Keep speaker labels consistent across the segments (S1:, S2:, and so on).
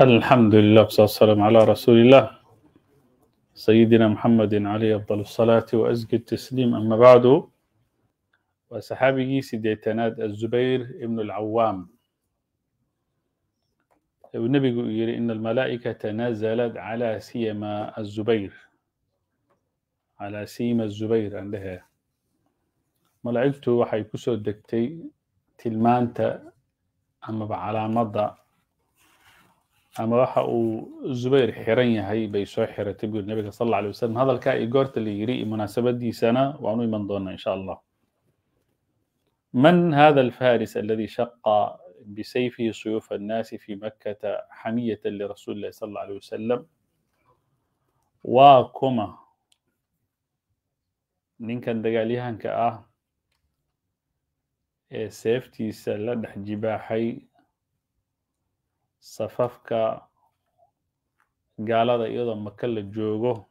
S1: الحمد
S2: لله والصلاة والسلام على رسول الله سيدنا محمد عليه أفضل الصلاة وأزكى التسليم أما بعد وسحابي سيدي تناد الزبير ابن العوام النبي يقول إن الملائكة نزلت على سيما الزبير على سيما الزبير عندها malaa'igtu waxay kusoo degtay tilmaanta amaba calaamadda ama waxa uu zubayr xiran yahay bay soo xiratay buuri nabiga sal alla alay wasalam hadalkaa iyo goorta la yiri iyo munaasabadiisana waanu iman doonaa insha allah من هذا الفارس الذي شق بسيفه سيوف الناس في مكة حمية لرسول الله صلى الله عليه وسلم وكما نين كان دقاليهان إيه، سيفتي سلا دح جيبا حي صففكا قال هذا أيضا مكلة جوغو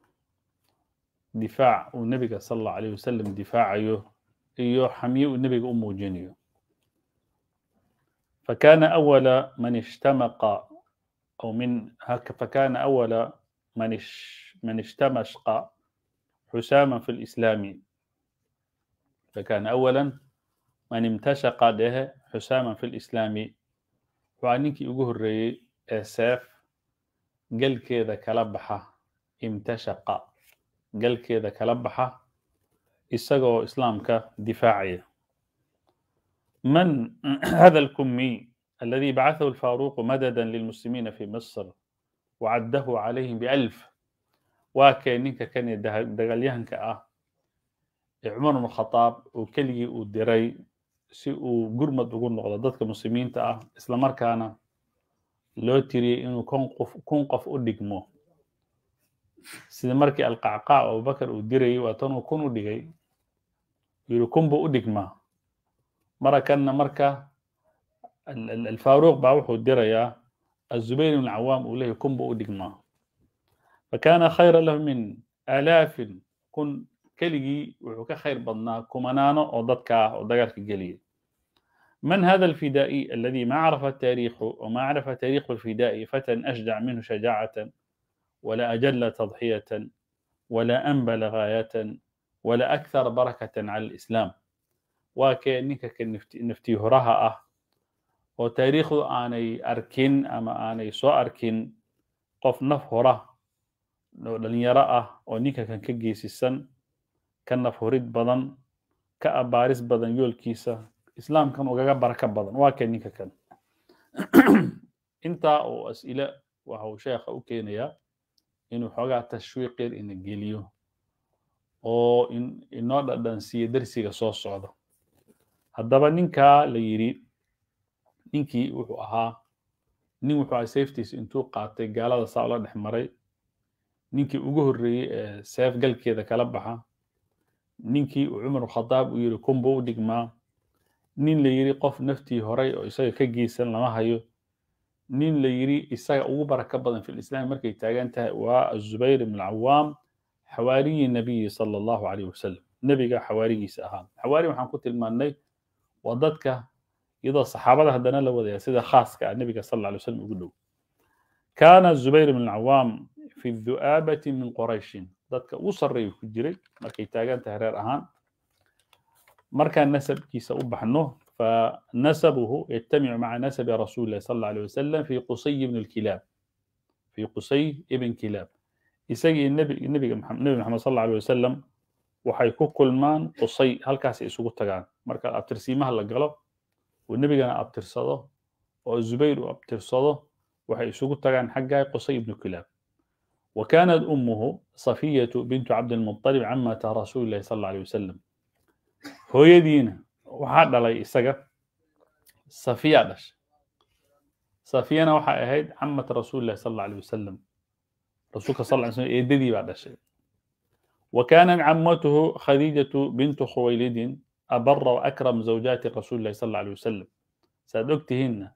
S2: دفاع النبي صلى الله عليه وسلم دفاع أيو أيو حمي النبي أمه جنيو فكان أول من اشتمق أو من هك فكان أول من من اشتمشق حساما في الإسلام فكان أولا man imtashaqa dhehe xusaaman fi lislaami waxaa ninkii ugu horreeyey ee seef galkeeda kala baxa imtashaqa galkeeda kala baxa isagoo islaamka difaacaya man hada alkummiy aladi bacathahu alfaaruqu madada lilmuslimiina fi misr wacaddahu calayhim bialf waa kee ninka kan ee dagalyahanka ah ee cumar bnu khadaab oo keligii uu diray si uu gurmad ugu noqdo dadka muslimiinta ah islamarkaana loo tiriyey inuu kun qof u dhigmo sida markii alqacqaa abubakar uu dirayey waa tanuu kun u dhigay yiri kunbuu u dhigmaa mara kanna marka alfaaruuq baa wuxuu dirayaa azubayr ibn cawaam uu leeyahy kun buu u dhigmaa fakana khayra lahu min alaafin kun keligii wuxuu ka khayr badnaa kumanaano oo dadka ah oo dagaalka geliya من هذا الفدائي الذي ما عرف تاريخه وما عرف تاريخ الفدائي فتى أشجع منه شجاعة ولا أجل تضحية ولا أنبل غاية ولا أكثر بركة على الإسلام وكأنك نفتيه رهأة وتاريخ آني أركن أما آني سو أركن قف نفهرة dhalinyaro ah oo ninka kan ka geesisan ka nafhurid badan ka abaaris badan yoolkiisa islaamkan ugaga barako badan waa kan ninka kan intaa oo as'ile waxa uu sheekha u keenayaa inuu xoogaa tashwiiq yar ina geliyo oo inoo dhadhansiiyo darsiga soo socda haddaba ninkaa la yidhi ninkii wuxuu ahaa nin wuxuu ahaa safeties intuu qaatay gaalada saa ula dhex maray ninkii ugu horreeyey ee seef galkeeda kala baxa ninkii uu cumar khadaab u yidhi kumba u dhigmaa nin la yidhi qof naftii horay oo isaga ka geysan lama hayo nin la yidhi isaga ugu baraka badan fi lislaam markay taagan tahay waa azubayr ibn alcawaam xawaariyi nabiyi sala allahu caleyh wasalam nebiga xawaarigiisa ahaa xawaari waxaan ku tilmaannay waa dadka iyadoo saxaabada haddana la wadaya sida khaaska ah nebiga sal lay slam ugu dhow kaana zubayr ibn alcawaam fi du'aabati min qurayshin dadka ugu sarreeya ku jiray markay taagan tahay reer ahaan markaan نسب u baxno فنسبه يجتمع مع نسب رسول الله صلى الله عليه وسلم في قصي بن الكلاب في قصي ابن كلاب يسجي النبي النبي النبي محمد صلى الله عليه وسلم وحيكون كل مان قصي كاس يسوق تجان مركا مهلا قلب والنبي كان أبترصده والزبير أبترصده وحيسوق تجان حقا قصي بن كلاب وكانت أمه صفية بنت عبد المطلب عمة رسول الله صلى الله عليه وسلم hooyadiina waxaa dhalay isaga safiya dhashay safiyana waxay ahayd camata rasuulillahi sal alla alay wasalam rasuulka sal ly slm eedadii baa dhashay wa kaanat camatuhu khadiijatu bintu khuwaylidin abara wakram zawjaati rasuuli sal alla alay wasalam saaad og tihiinna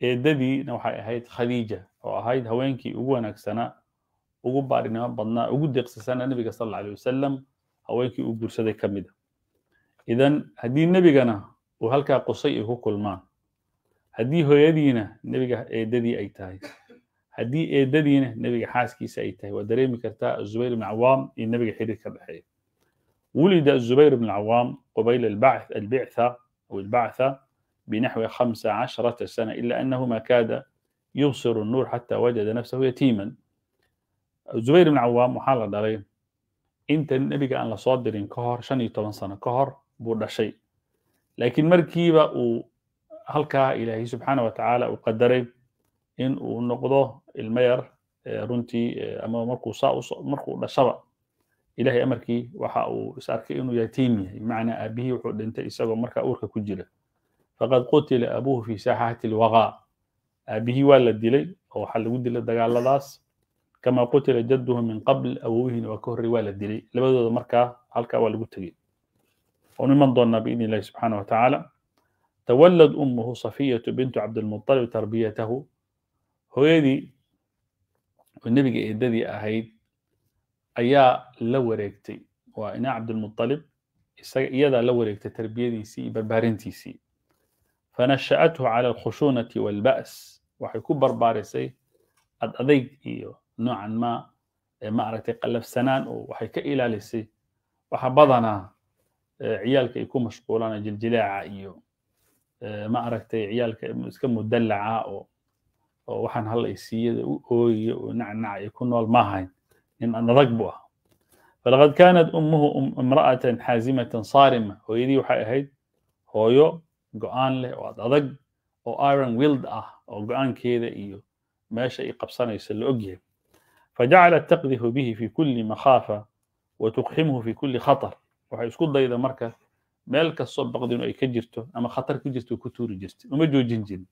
S2: eedadiina waxay ahayd khadiija oo ahayd haweenkii ugu wanaagsanaa ugu baarinimo badnaa ugu deeqsisanaa nebiga sal alla alay wasalam haweenkii uu guursaday ka mid a إذن هدي النبي نبيغنا وهلكا قصي هو كل ما هدي هو يدينا نبيغ اي ددي اي هدي اي ددينا نبيغ حاسكي ساي تاي ودريم كرتا الزبير بن عوام اي نبيغ حريكا بحي ولد الزبير بن عوام قبيل البعث البعثة او البعثة بنحو خمسة عشرة سنة إلا أنه ما كاد يبصر النور حتى وجد نفسه يتيما زبير بن عوام محال عليه أنت النبي أن لصادر كهر شن يتوان سنة كهر buu dhashay laakiin markiiba uu halkaa ilaahay subxaana wa tacaala uu qadaray in uu noqdo ilmo yar eh, runtii eh, ama markuu saa markuu dhashaba ilahay amarkii waxa uu is arkay inuu yatiim yahay bimacnaa aabihii wuxuu dhintay isagoo markaa uurka ku jira faqad qutila abuhu fi saaxati alwaqaa aabihii waa la dilay oo waxaa lagu dilay dagaaladaas kama qutila jadduhu min qabl awowihiina waa ka horrey waa la dilay labadooda markaa halkaa waa lagu tegey ومن منظرنا باذن الله سبحانه وتعالى تولد امه صفيه بنت عبد المطلب تربيته hooyadii oo nebiga eedadii ahayd ayaa la wareegtay waa inaa cabdilmuطalib iyadaa la wareegtay tarbiyadiisii iyo barbaarintiisii fanasha'athu cala alkhushuunati waalba's waxay ku barbaarisay ad adayg iyo noocan maa maaragtay qallafsanaan oo waxay ka ilaalisay waxa badanaa ciyaalka ay ku mashquulaan jiljilaaca iyo ma aragtay ciyaalka iska mudalaca oo oo waxaan hal ay siiyada u ooyaya oo nacnaca ay ku nool ma ahayn nin adag buu ah falaqad kaanat ummuhu imra'atan xaazimatan saarima hooyadii waxay ahayd hooyo go-aan leh oo ad adag oo iron wild ah oo go'aankeeda iyo meesha ay qabsanayso la ogyahay fajacalat taqdifu bihi fi kulli makhaafa wa tuqximhu fi kulli khatar waxay isku dayda marka meel kastoo baqdinu ay ka jirto ama khatar ka jirto ku tuuri jirtay uma joojin jirin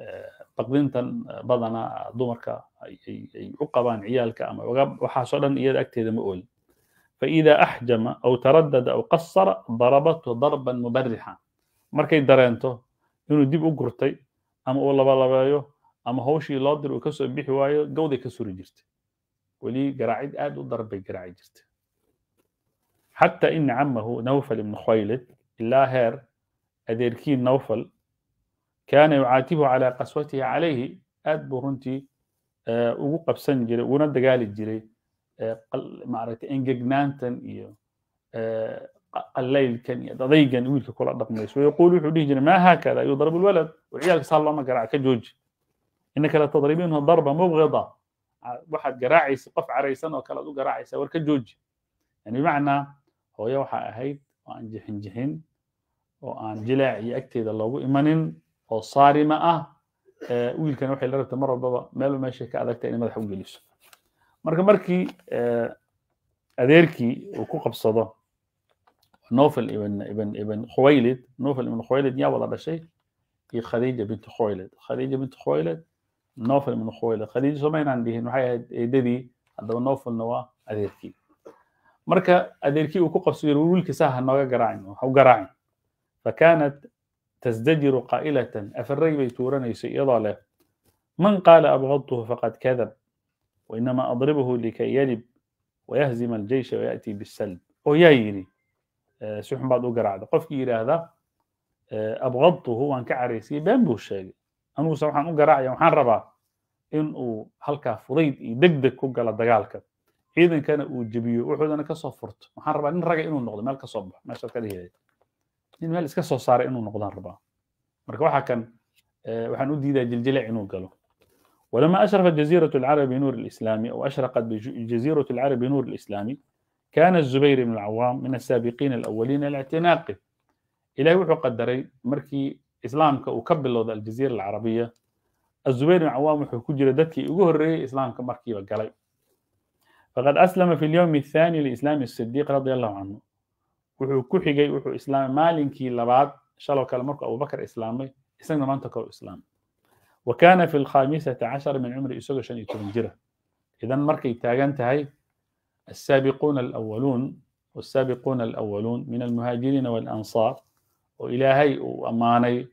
S2: eh, baqdintan badanaa dumarka ay u qabaan ciyaalka ama waxaasoo dhan iyada agteeda ma oolin faida axjama aw taradada aw qasara darabathu darban mubarixa markay dareento inuu dib u gurtay ama uu labalabeeyo ama hawshii loo diro uu kasoo bixi waayo gawday ka suri jirtay weli garaacid aad u daran garaaci jirtay xataa ina camahu nawfal ibnu khaylid ilaa heer adeerkii nawfal kaana yucaatibuhu calaa qaswatihi calayhi aad buu runtii ugu qabsan jiray uguna dagaali jiray maaragtay engegnaantan iyo qalaylkan iyo dadaygan wiilka kula dhaqmayso wayaquulu wuxuu dhihi jiray maa haakada yudrabu lwalad ciyaalka saa looma garaac ka jooji inaka la tadribiinhu darba mubghida waxaad garaacaysa qof caraysan oo kale aad u garaacaysa war ka jooji yani bimacnaa hooyo waxaa ahayd oo aan jixin jixin oo aan jilaac iyo agteeda loogu imanin oo saarima ah wiilkana waxay la rabta mar walbaba meelba meeshay ka adagta inay madaxa u geliso marka markii adeerkii uu ku qabsado nofel ibn ibn ibn khuwaylid nofel ibn khuwaylid yaa wada dhashay iyo khadiija binti khuwaylid khadiija binti khuwaylid nofel ibn khuwaylid khadiija soma inaan dhihin waxay ahayd eedadii haddaba nofelna waa adeerkii marka adeerkii uu ku qabsay wiilkiisaa ha nooga garaacin ha u garaacin fakanat tasdajiru qaa'ilatan afarray bay tuuranaysay iyadoo leh man qaala abgadtuhu faqad kadab wainama adribuhu likay yadib wayahzima aljeysha wayaati bisalb oo yaa yidhi si xun baad u garaacda qofkii yidhaahda abgadtuhu waan ka caraysiyey been buu sheegay aniguse waxaan u garaacaya waxaan rabaa in uu halkaa fudayd iyo deg deg ku gala dagaalka ciidankana uu jebiyo wuxuudana ka soo furto waxaan rabaa nin raga inuu noqdo meel ka soo baxo meeshaad ka dhihiday nin meel iska soo saara inuu noqdaan rabaa marka waxa kan waxaan u diidaa jiljile inuu galo ولما أشرفت جزيرة العرب بنور الإسلام أو أشرقت جزيرة العرب بنور الإسلام كان الزبير بن العوام من السابقين الأولين لاعتناقه إلى وحو قدري مركي إسلامك وكبلو الجزيرة العربية الزبير بن العوام وحو كجر دتكي وقهر إسلامك مركي وقالي faqad aslama fi lyowmi athaani liislaami asidiiq radia allahu canhu wuxuu ku xigay wuxuu islaamay maalinkii labaad shaloo kale markuu abubakar islaamay isagna maanta kow islaamay wa kaana fi alkhamisati cashara min cumri isagoo shan iyo toban jira idan markay taagan tahay asaabiquuna alawaluun والسابقون الأولون من المهاجرين والأنصار وإلهي وأماني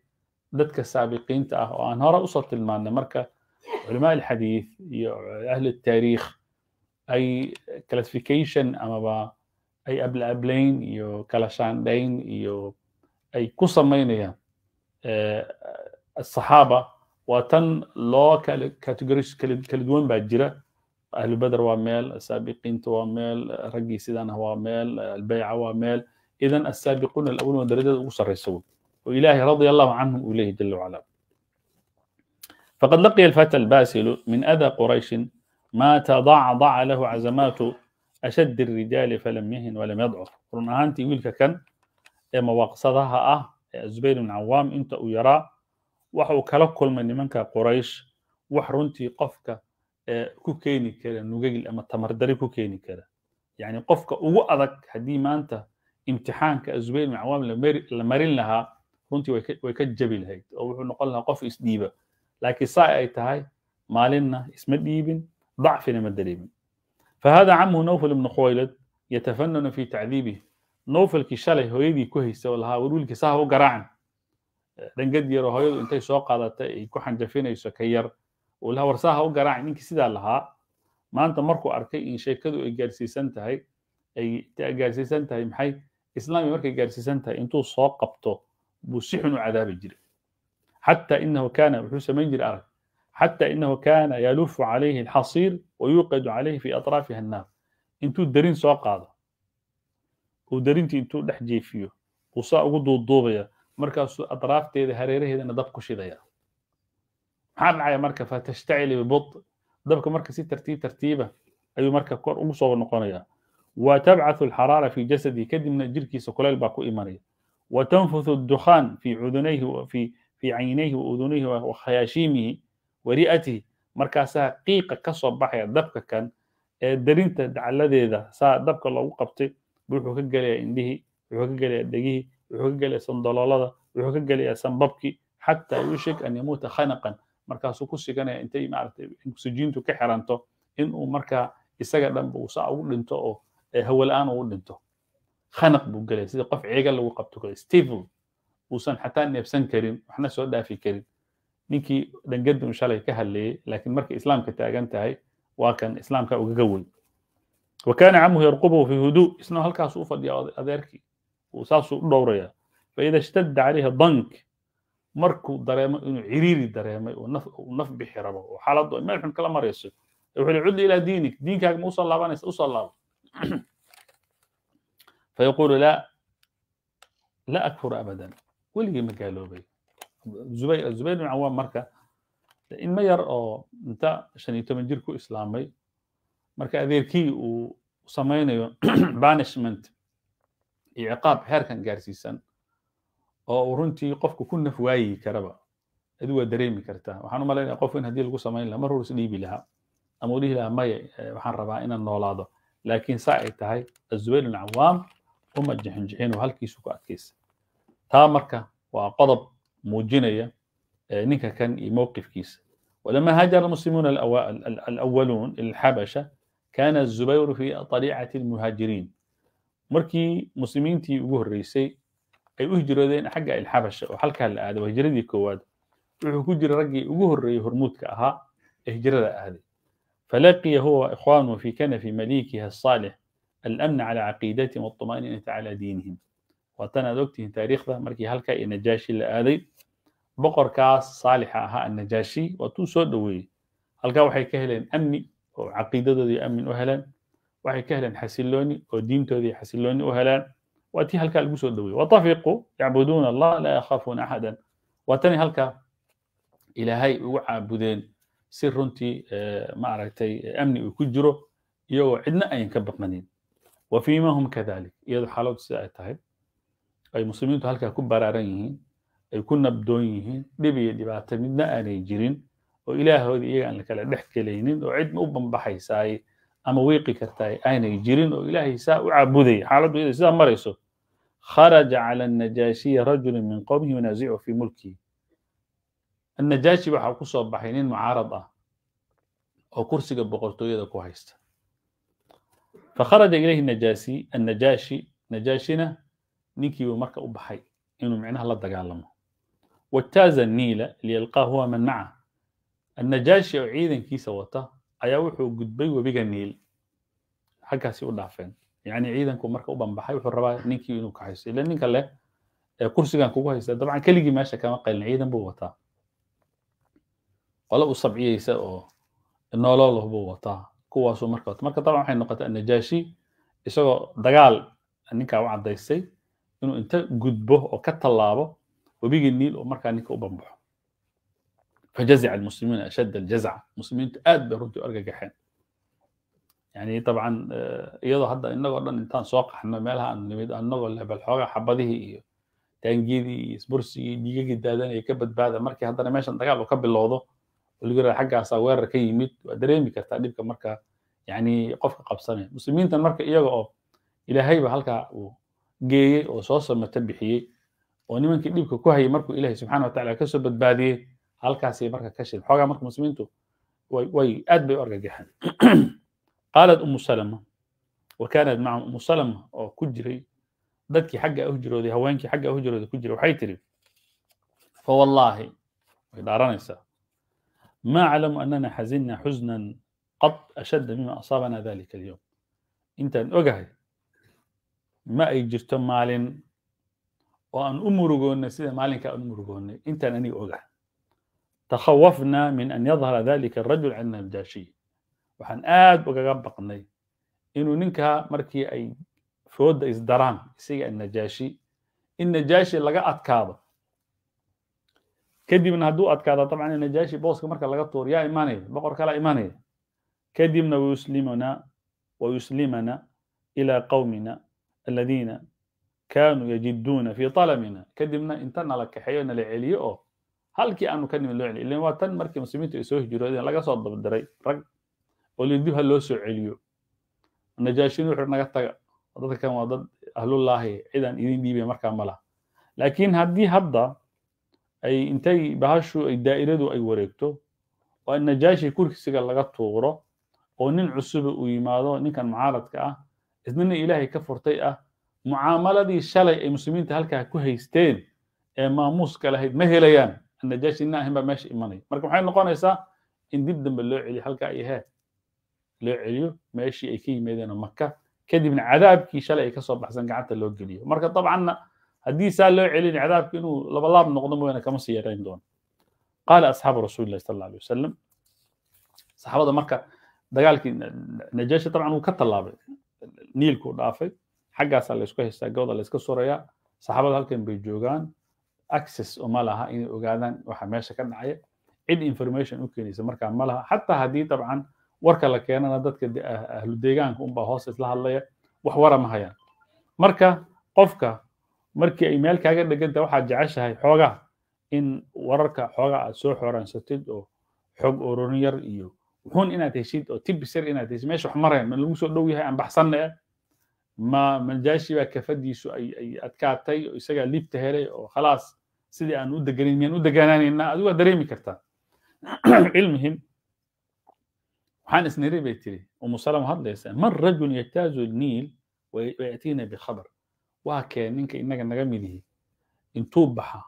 S2: ذاتك السابقين تأه وأن هرى أصر تلمان مركة علماء الحديث أهل التاريخ ay classification amaba ay abla ablayn iyo kala shaandhayn iyo ay ku samaynayaan asaxaaba waa tan loo kala categories kala duwan baa jira ahlu waa meel asaabiqiinta waa meel raggii sidaan waa meel albeyca waa meel idan asaabiquuna alawaluna darajada ugu sarraysa wey oo ilaahay radia allahu canhum uu leeyahy jala wacala faqad laqiya alfata albasilu min ada qurayshin maa tadacdaca lahu casamaatu ashadd الrijaali falam yahin walam yadcuf run ahaantii wiilka kan ee mawaaqsadaha ah ee zubayr ibn cawaam inta uu yaraa waxa uu kala kulmay nimanka qoraysh wax runtii qofka ku keeni kara nugayl ama tamardari ku keeni kara yani qofka ugu adag haddii maanta imtixaanka zubayr ibn cawaam la marin lahaa runtii way ka jabi lahayd oo wuxuu noqon lahaa qof isdhiiba laakiin saa ay tahay maalinna isma dhiibin ضعف لمدليم فهذا عمه نوفل بن خويلد يتفنن في تعذيبه nofelkii shalay hooyadii ku haysay oo lahaa warwiilkii saha u garaacan dhangad yaroo hooyadu intay soo qaadatay ay ku xanjafinayso ka yar uu lahaa war saha u garaacan ninkii sidaa lahaa maanta markuu arkay in sheekadu ay gaarsiisan tahay ay gaarsiisan tahay maxay islaami markay gaarsiisan tahay intuu soo qabto buu si xun u cadaabi jiray xataa inahu kaana wuxuu samayn xata inahu kana yalufu عليه alxasiir wayuuqadu calayhi في atraafiha annaar intuu darin soo qaado uu darintii intuu dhex jeefiyo uu saa ugu duuduubaya markaasuu atraafteeda hareeraheedana dab ku shidaya maxaa dhacaya marka fatashtacilu bibud dabka marka si tartiib tartiiba ayuu marka kor ugu soo noqonaya wa tabcathu alxaraara fi jasadihi kadibna jirkiisa kuleyl baa ku imanaya wa tanfuthu addukhaan fi cudunayhi wari'atihi markaasaa qiiqa kasoo baxaya dabka kan ee darinta dacaladeeda saa dabka loogu qabtay buu wuxuu ka gelayaa indhihii wuxuu ka gelayaa dhegihii wuxuu ka gelayaa sandoloolada wuxuu ka gelayaa sanbabkii xataa yushrik an yamuuta khanaqan markaasuu ku siganaya intay maaragtay oksijiintu ka xiranto inuu markaa isaga dhanba uu saa ugu dhinto oo hawala-aan ugu dhinto khanaq buu gelaya sida qof ciiga lagu qabto kale uusan xataa neebsan karin waxna soo dhaafi karin ninkii dangerdun shalay ka hadlayey laakiin markay islaamka taagan tahay waa kan islaamka ugaga weyn wa kaana camuhu yarqubuhu fi huduu isnoo halkaasuu u fadhiya adeerkii uu saasuu u dhowrayaa faida ishtadda calayhi dank markuu dareemo inuu ciriiri dareemay uu naf bixi rabo oo xaaladdu ay meel xun kala marayso wuxuu yihi cudli ilaa diinik diinkaaga ma usoo laabanaysa usoo laabo fayaqulu laa la akfur abadan weligii ma gaaloobay zubayr bin cawaam marka ilmo yar oo inta shan iyo toban jir ku islaamay marka adeerkii uu samaynayo banishment iyo ciqaab heerkan gaarsiisan oo uu runtii qofku ku naf waayi karaba adu waa dareemi kartaa waxaan u malaynaya qofku in haddii lagu samayn lahaa mar hor dhiibi lahaa ama uu dhihi lahaa maya eh, waxaan rabaa inaan noolaado laakiin saa ay tahay azubayr bin cawaam uma jixinjixin oo halkiisu ku adkaysa taa marka waa qodob موجنية آه، نكا كان كيس ولما هاجر المسلمون الأولون إلى الحبشة كان الزبير في طليعة المهاجرين مركي مسلمين تي الرئيسي أي ذين حق الحبشة وحلقها لآدم ذي كواد وحكوجر رجي الرئي هرموت كأها هجرة هذه فلقي هو إخوانه في كنف مليكها الصالح الأمن على عقيدتهم والطمأنينة على دينهم waatan aad ogtihiin taariikhda markii halka iyo najaashi la aaday boqorkaas saalixa ahaa annajaashi waatuu soo dhoweeyey halkaa waxay ka heleen amni oo caqiidadoodii amnin u heleen waxay ka heleen xasilooni oo diintoodii xasilooni u heleen waa tii halkaa lagu soo dhoweeyey watafiquu yacbuduuna allah laa yakhaafuna axadan waatani halkaa ilaahay ugu caabudeen si runtii eh, maaragtay eh, amni uu ku jiro iyagoo cidna ayan ka baqanin wa fiima hum kadalik iyadoo xaaladdu sida ay tahay ay muslimiintu halkaa ku baraaran yihiin ay ku nabdoon yihiin dhib iyo dhibaato midna aanay jirin oo ilaahoodi iyagaan lakala dhex gelaynin oo cidna u bambaxaysaaye ama wiiqi kartaay aanay jirin oo ilaahay saa u caabudaya xaaladdu iyada sidaa marayso kharaja cala annajaashiya rajulun min qowmihi yunaazicu fii mulkihi annajaashi waxaa ku soo baxay nin mucaarad ah oo kursiga boqortooyada ku haysta fakharaja ilayhi najaashi annajaashi najaashina ninkiibu marka u baxay inuu micnaha la dagaalamo wataaza niila liyalqaa huwa man maca annajaashi oo ciidankiisa wata ayaa wuxuu gudbay webiga niil xaggaasi u dhaafeen yacni ciidanku marka u banbaxay wuxuu rabaa ninkii inuu kaxayso ila ninka leh ee kursigan kugu haysta dabcan keligii meesha kama qaylin ciidan buu wataa qole u sabciyeysa oo nooloo buu wataa kuwaasuu marka wata marka dabcan waxay noqotay annajaashi isagoo dagaal ninkaa u caddaysay inuu inta gudbo oo ka tallaabo webigii niil oo markaa ninka u bambaxo فجزع المسلمون اشد الجزع المسلمين aad bay runtii argagaxeen yani طبعا eh, iyadoo hadda inagoo dhan intaan soo qaxno meelaha aan nimid anagoo leh xoogaa xabadihii iyo taangidii iyo isbursigii dhiigagii daadanaya ka badbaada markii haddana meeshan dagaal uu ka bilowdo weligira xaggaasaa weerar ka yimid waa dareemi kartaa dhibka marka yani qofka qabsanaya muslimiintan marka iyaga oo ilaahay halkaa uu geeyey oo soo samata bixiyey oo nimankii dhibka ku hayay markuu ilahay subxana watacala kasoo badbaadiyey halkaasay marka ka shil xoogaa marka muslimiintu way aad bay u argagaxeen qaalat umu salama wa kaanat maca umu salama oo ku jiray dadkii xagga u jirooday haweenkii xagga u jirooday ku jiray waxay tiri fa wallaahi way dhaaranaysaa ma aclamu annana xazinna xusnan qad ashadda mima asaabana dalika alyowm intaan ogahay ma ay jirto maalin oo aan u murugoonnay sida maalinka aan u murugoonnay intaan aniga oga takhawafna min an yadhara dalika arajul cinda najaashiy waxaan aad ugaga baqnay inuu ninka markii ay fooda isdaraan isaga annajaashi in najaashi laga adkaado kadibna hadduu adkaado dabcan najaashi booska marka laga tuur yaa imanaya boqor kala imanaya kadibna wayuslimuna wayuslimana ilaa qawmina aladiina kaanuu yajiduuna fii طalamina kadibna inta nala kaxeeyo nala celiyo oo halkii aanu ka nimin loo celiyo ilan tan markii muslimiintu ay soo laga soo dabdaray rag oo li dib ha loo soo celiyo najaashina wuxuu naga taga dadkan waa dad ahlullaahi cidaan idin dhiibay markaa ma laakiin haddii hadda ay intay bahashu ay daa'iradu ay wareegto oo najaashi kursiga laga tuuro oo nin cusuba uu yimaado ninkan mucaaradka ah isnina ilaahay ka furtay ah mucaamaladii shalay ay muslimiinta halkaa ku haysteen ee maamuuska lahayd ma helayaan annajaashi ina baa meesha imanaya marka maxay noqonaysaa in dib dambe loo celiyo halkaa ay ahayd loo celiyo meeshii ay ka yimaadeen maka kadibna cadaabkii shalay ay kasoo baxsan gacanta loo geliyo marka dabcanna haddii saa loo celin cadaabku inuu labalaab noqdo mooyaane kama sii yarayn doono qaala asxaabu rasuli illahi sala allahu alay wasalam saxaabada marka dagaalkii najaashi dabcan wuu ka tallaabay niilkuu dhaafay xaggaasaa laysku haystaa gabada layska surayaa saxaabadu halkan bay joogaan access uma laha inay ogaadaan waxa meesha ka dhacaya cid information u keenaysa markaa ma laha xataa haddii dabcan warka la keenana dadka ah, ahlu deegaanka unbaa hoos isla hadlaya wax wara ma hayaan marka qofka markii ay meel kaaga dheganta waxaad jeceshahay xoogaa in wararka xoogaa aad soo xoraansatid oo xog ororin yar iyo wuxuun inaad heshid oo tibisir inaad heshid meesha wax marayan ma lagu soo dhow yahay aan baxsanna ma manjaashi baa kafadiisu ay adkaatay oo isagaa liibta helay oo khalaas sidii aan u deganayn miyaan u deganaanayna adigu waad dareemi kartaa cilmihim waxaan isniri bay tiri umu hadlaysa man rajul yajtaazu niil wayaatiina bikhabar waa kee ninka innaga naga mid yihi intuu baxa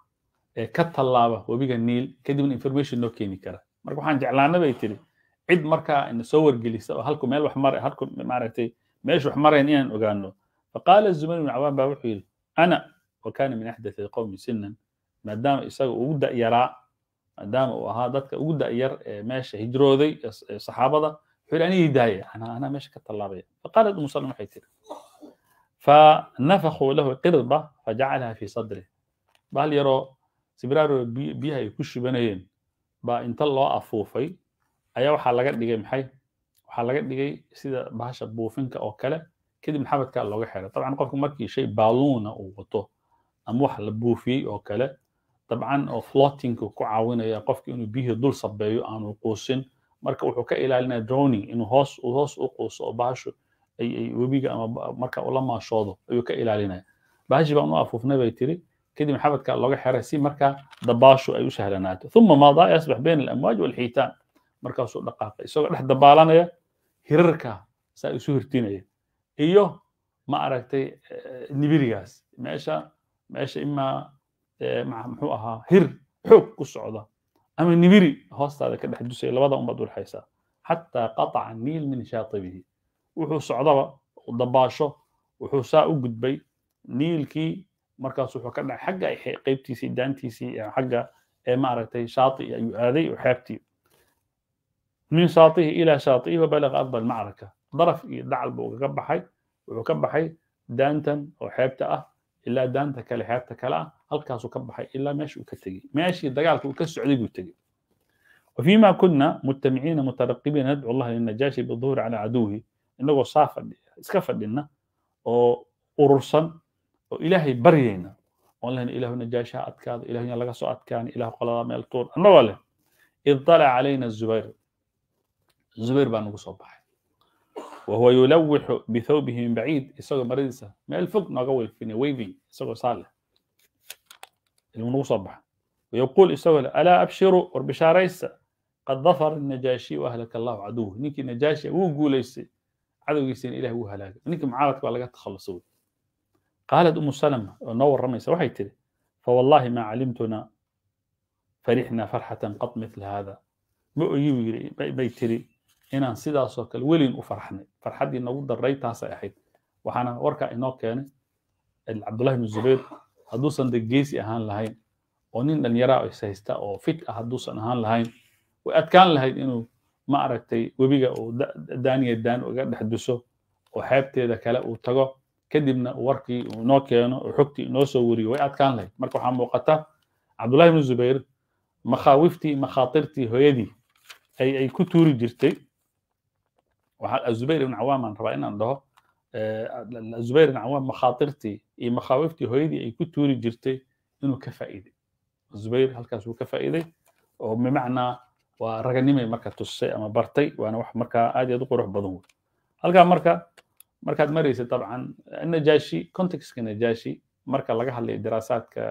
S2: ee ka tallaaba webiga niil kadibna information noo keeni kara marka waxaan jeclaana bay tiri cid markaa ina soo wargelisa oo halku meel wax mara halku maaragtay meesha wax marayn inaan ogaano faqaala zubayr ibn cawaan baa wuxuu yidhi ana wa kaana min axdathi qowmi sinan maadaama isaga ugu da'yaraa maadaama uu ahaa dadka ugu da'yar ee meesha hijrooday ee saxaabada wuxuu yidhi anigii daaya anaa meesha ka tallaabaya faqaalat umu salm waxay tiri fanafakuu lahu qirba fajacalaha fii sadri bahal yaroo sibraaroo biyaha ay ku shibanayeen baa inta loo afuufay ayaa waxaa laga dhigay maxay waxaa laga dhigay sida bahasha buufinka oo kale kadibna xabadkaa looga xidhay dabcan qofku markii shay baaluuna ah uu wato ama wax la buufiyey oo kale dabcan oo flotinka ku caawinaya qofka inuu biyihii dul sabeeyo aanu quusin marka wuxuu ka ilaalinaya droning inuu hoos hoos u quuso oo bahashu ay webiga ama marka ula maashoodo ayuu ka ilaalinaya bahashii baan u afuufnay bay tiri kadibna xabadkaa looga xiray si markaa dabaashu ay u sahlanaato uma maadaa yasbax bayna alamwaaj walxiitaan markaasuu dhaqaaqay isagoo dhex dabaalanaya hirarka saa isu hirtinaya iyo ma aragtay eh, nibirigaas meesha meesha imaa eh, muxuu ahaa hir xoog ku socda ama nibiri hoostaada ka dhex dusaya labada unbaad urxaysaa xataa qataca niil min shaatibihi wuxuu socdaba dabaasho wuxuu saa u gudbay niilkii markaas wuxuu ka dhacay xagga qaybtiisii daantiisii eh, xagga ee maaragtay shaati ayuu aaday oo xeebtii min shaaihi ilaa shaaihi wa balaga arda almacraka daraf iyo dhacal buu ugaga baxay wuxuu ka baxay daantan oo xeebta ah ilaa daanta kale xeebta kale ah halkaasuu ka baxay ilaa meesha uu ka tegey meeshii dagaalka uu ka socday buu tegey وفيما كنا مجتمعين مترقبين ندعو الله للنجاشي بالظهور على عدوه انغو صافد اسكفدنا او urursan oo ilaahay baryayna oo lehna ilaahu najaasha adkaada ilaahuna laga soo adkaan ilaahu qolada meel tuur annagoo leh id طalaca calayna zubayr zubayr baa nagu soo baxay wa yulawixu bithawbihi min baciid isagoo maradiisa meel fog nooga weyfina waving isagoo saal ilmu nagu soo baxa wayaqul isagoo leh alaa abshiru war bishaaraysa qad dafara najaashiy wahlaka allahu caduw ninkii najaashiya wuu guulaystay cadowgiisina ilah wuu halaagay ninkii mucaaradka baa laga takhalusa wey qaalat umu salama oo noo warramaysa waxay tidhi fawallahi maa calimtuna farixna farxatan qad mithla hada ma oyi yiri bay tiri inaan sidaasoo kale weliin u farxnay farxaddii nagu daray taasay ahayd waxaana warkaa inoo keenay cabdullahi ibnu zubayr hadduusan de geesi ahaan lahayn oo nin dhallinyaraa ah is haysta oo fit ah hadduusan ahaan lahayn way adkaan lahayd inuu ma aragtay webiga uu daaniya daan uga dhex duso oo xeebteeda kale uu tago kadibna warkii uu inoo keeno oo xogtii inoo soo weriyo way adkaan lahayd marka waxaa muuqata cabdullahi ibnu zubayr makhaawiftii makhaatirtii hooyadii ay ay ku tuuri jirtay zubayr ibn cawaamaan rabaa inaan dhaho zubayr ibn cawaam makhaatirtii iyo makhaawiftii hooyadii ay ku tuuri jirtay inuu ka faa'iiday zubayr halkaas wuu ka faa'iiday oo bimacnaa waa raganimay marka tusay ama bartay waana wax markaa aad aad u qurux badan wey halkaa marka markaad maraysa dabcan najaashi contextka najaashi marka laga hadlayo diraasaadka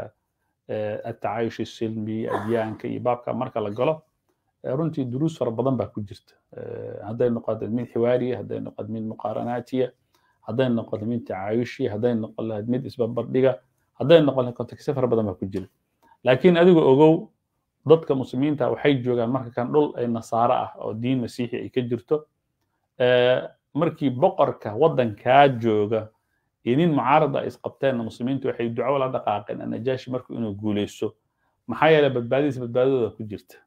S2: atacaayush silmi adyaanka iyo baabka marka la galo runtii duruus fara badan baa ku jirta hadday noqoto mid xiwaariya hadday noqoto mid muqaaranaatiya hadday noqoto mid tacaayushiya hadday noqon lahayd mid isbarbardhiga hadday noqon lahayd kontekstyo fara badan baa ku jira laakiin adiga ogow dadka muslimiinta waxay joogaan marka kan dhul ay nasaaro ah oo diin masiixi ay ka jirto markii boqorka waddankaa jooga iyo nin mucaarada ay isqabteenna muslimiintu waxay duco la dhaqaaqeen najaashi marku inuu guuleysto maxaa yeeley badbaadadiisa badbaadadooda ku jirta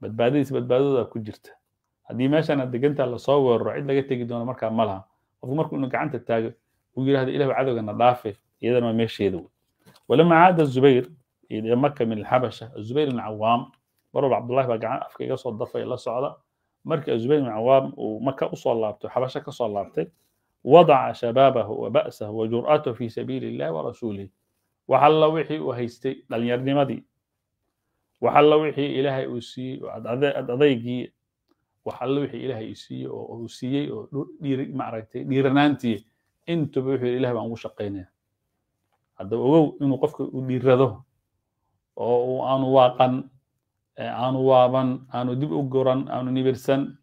S2: badbaadadiis badbaadooda ku jirta haddii meeshaan aad lasoo weeraro cid laga tegi doono markaa ma laha qofku marku inuu gacanta taago uu yidhahdo ilah cadowgana dhaafe iyadana waa meesheeda wey walama caada zubayr ilaa maka min alxabasha zubayr ibn cawaam mar cabdullahi baa gacan afka iga soo dafay la socda markii zubayr ibn cawaam uu maka usoo laabtay xabasha kasoo laabtay wadaca shabaabahu wa ba'sahu wa jur'atahu fi sabiili illahi wa rasuulihi wax alla wixii uu haystay dhallinyarnimadii wax alla wixii ilaahay uu siiyey adaygii wax alla wixii ilaahay siiyey oo uu siiyey oo maaragtay dhiiranaantii intuba wuxuu ilahay baan ugu shaqaynaya haddaba ogow inuu qofka uu dhiirado oo aanu waaqan aanu waaban aanu dib u goran aanu nibirsan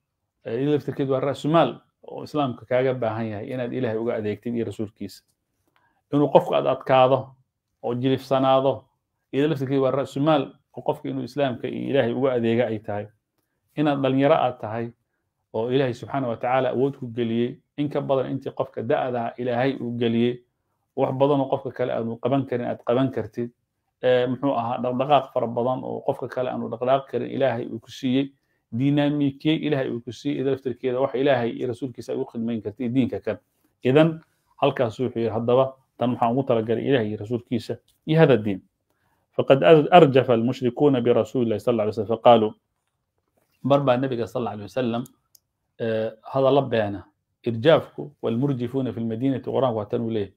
S2: in laftirkeed waa ra'sumaal oo islaamka kaaga baahan yahay inaad ilaahay uga adeegtid iyo rasuulkiisa inuu qofku aad adkaado oo jilifsanaado iyada laftirkeed waa ra'sumaal qofka inuu islaamka iyo ilaahay ugu adeega ay tahay inaad dhalinyaro aad tahay oo ilaahay subxaana watacaala awood ku geliyey in ka badan intii qofka da'daha ilaahay uu geliyey wax badanoo qofka kale aanu qaban karin aad qaban kartid muxuu ahaa dhaqdhaqaaq fara badan oo qofka kale aanu dhaqdhaqaaq karin ilaahay uu ku siiyey dinaamikiyey ilaahay uu ku siiyey ida laftarkeeda wax ilaahay iyo rasuulkiisa ay u khidmayn kartay diinka kan idan halkaas wuxuu yidhi haddaba tan waxaan ugu talagalay ilaahay iyo rasuulkiisa iyo hada diin faqad arjafa almushrikuuna birasuulillahi sal alay slm faqaaluu mar baa nabiga sal alla alay wasalam hadallo beena irjaafku walmurjifuuna fi lmadiinati qur-aanku waa tan uu leeyahy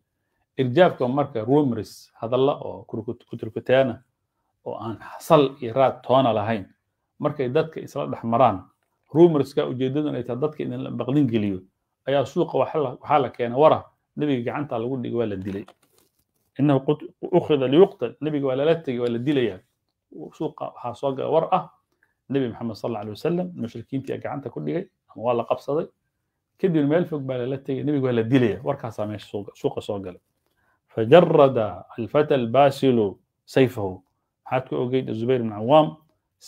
S2: irjaafka marka rumris hadalla oo kuturkutaana oo aan sal iyo raad toona lahayn markay dadka isla dhex maraan rumriska ujeedadun ay tahay dadka in la maqlin geliyo ayaa suuqa waxaa la keena wara nebiga gacanta lagu dhigay waa la dilay inahu ukrida liyuqtal nebiga waa lala tegey waa la dilayaa suuqa waxaa soo gala war ah nebi maxamed sal alla alay wasalam mushrikiintii gacanta ku dhigay ama waa la qabsaday kadib meel fog baa lala tegey nebiga waa la dilaya warkaasaa meesha suuqa soo galay fajarada alfata albaasilu sayfahu maxaad ku ogeyd zubayr bn cawaam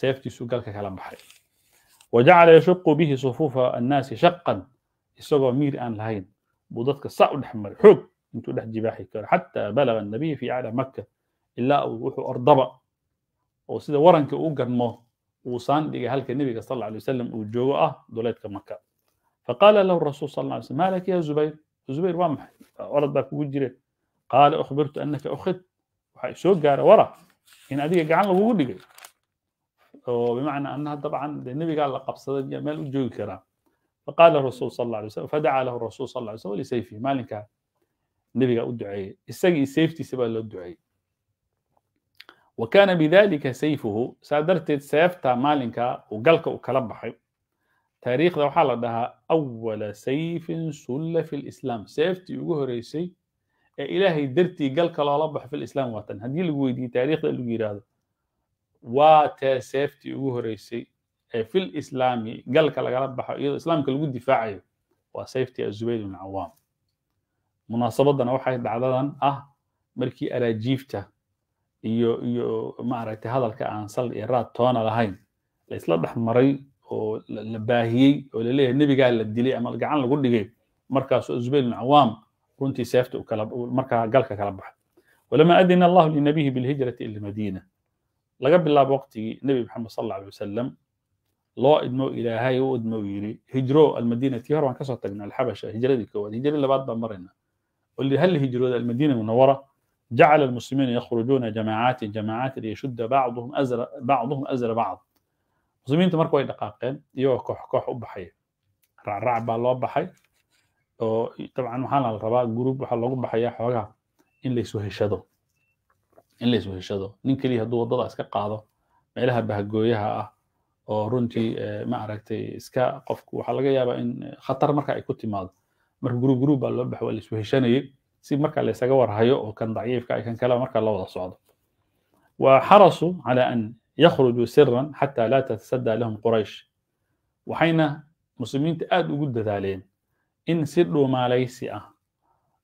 S2: seeftiisuu galka kala baxay wajacala yashuqu bihi sufuufa annaasi shaqan isagoo miir intuu dhex jibaaxi karo xataa balaga annabiy fi acla maka ilaa uu wuxuu ordaba oo sida waranka u ganmo uu saandhigay halka nebiga sal alay wasalam uu joogo ah duleedka maka faqaala lahu rasul sal alay slam malak ya zubayr zubayr waa maxay orad baa kugu jire qaala ukhbirtu anaka ukhid waxaa isoo gaara wara in adiga gacan lagugu dhigay oo bimacnaa annaha dabcan dee nebigaa la qabsaday miyaa meel u joogi karaa faqaala rasul sal alay wasalam fadaca lahu rasul sal alay wasalam lisayfihi maalinkaa nebigaa u duceeyey isagii seeftiisa baa loo duceeyey wa kaana bidalika sayfuhu saa darteed seefta maalinka uu galka u kala baxay taariikhda waxaa la dhahaa awala sayfin sulla fi lislaam seeftii ugu horeysay ee ilaahay dartii galka loola baxo filislaam waa tan haddii lagu weydiiyey taariikhda lagu yidhaahdo waa tee seeftii ugu horeysay ee filislaami galka lagala baxo iyadoo islaamka lagu difaacayo waa sayftii azubayr ibn cawaam munaasabaddana waxay dhacdadan ah markii araajiifta iyo iyo maaragtay hadalka aan sal iyo raad toona lahayn la dhex maray oo la baahiyey oo laleeyahay nebigaa la dilay ama gacan lagu dhigay markaasoo zubayr bin cawaam runtii seefta kala markaa galka kala baxay walama adina allahu linabihi bilhijrati ila madiina laga bilaabo waqtigii nebi maxamed sal alla alay wasalam loo idmo ilaahay u idmo yidhi hijro almadiina tii waan kasoo tagnay alxabasha hijradii koowaad hijradii labaad baan marayna واللي هل هجروا المدينه المنوره جعل المسلمين يخرجون جماعات جماعات ليشد بعضهم ازر بعضهم ازر بعض muslimiinta marka way dhaqaaqeen iyagoo koox koox u baxaya raacraac baa loo baxay oo dabcan waxaana la rabaa group waxaa loogu baxaya xoogaha in laysu heshado in laysu heshado nin keliya hadduu waddada iska qaado meelaha bahgooyaha ah oo runtii maaragtay iska qofku waxaa laga yaabaa in khatar marka gruub gruub baa loo bax waa laisu heshanayey si marka laysaga warhayo oo kan daciifka ay kan kala marka la wada socdo وحرصوا على أن يخرجوا سرا حتى لا تتسدى لهم قريش وحين مسلمين تأد وجود ذالين إن سروا ما ليس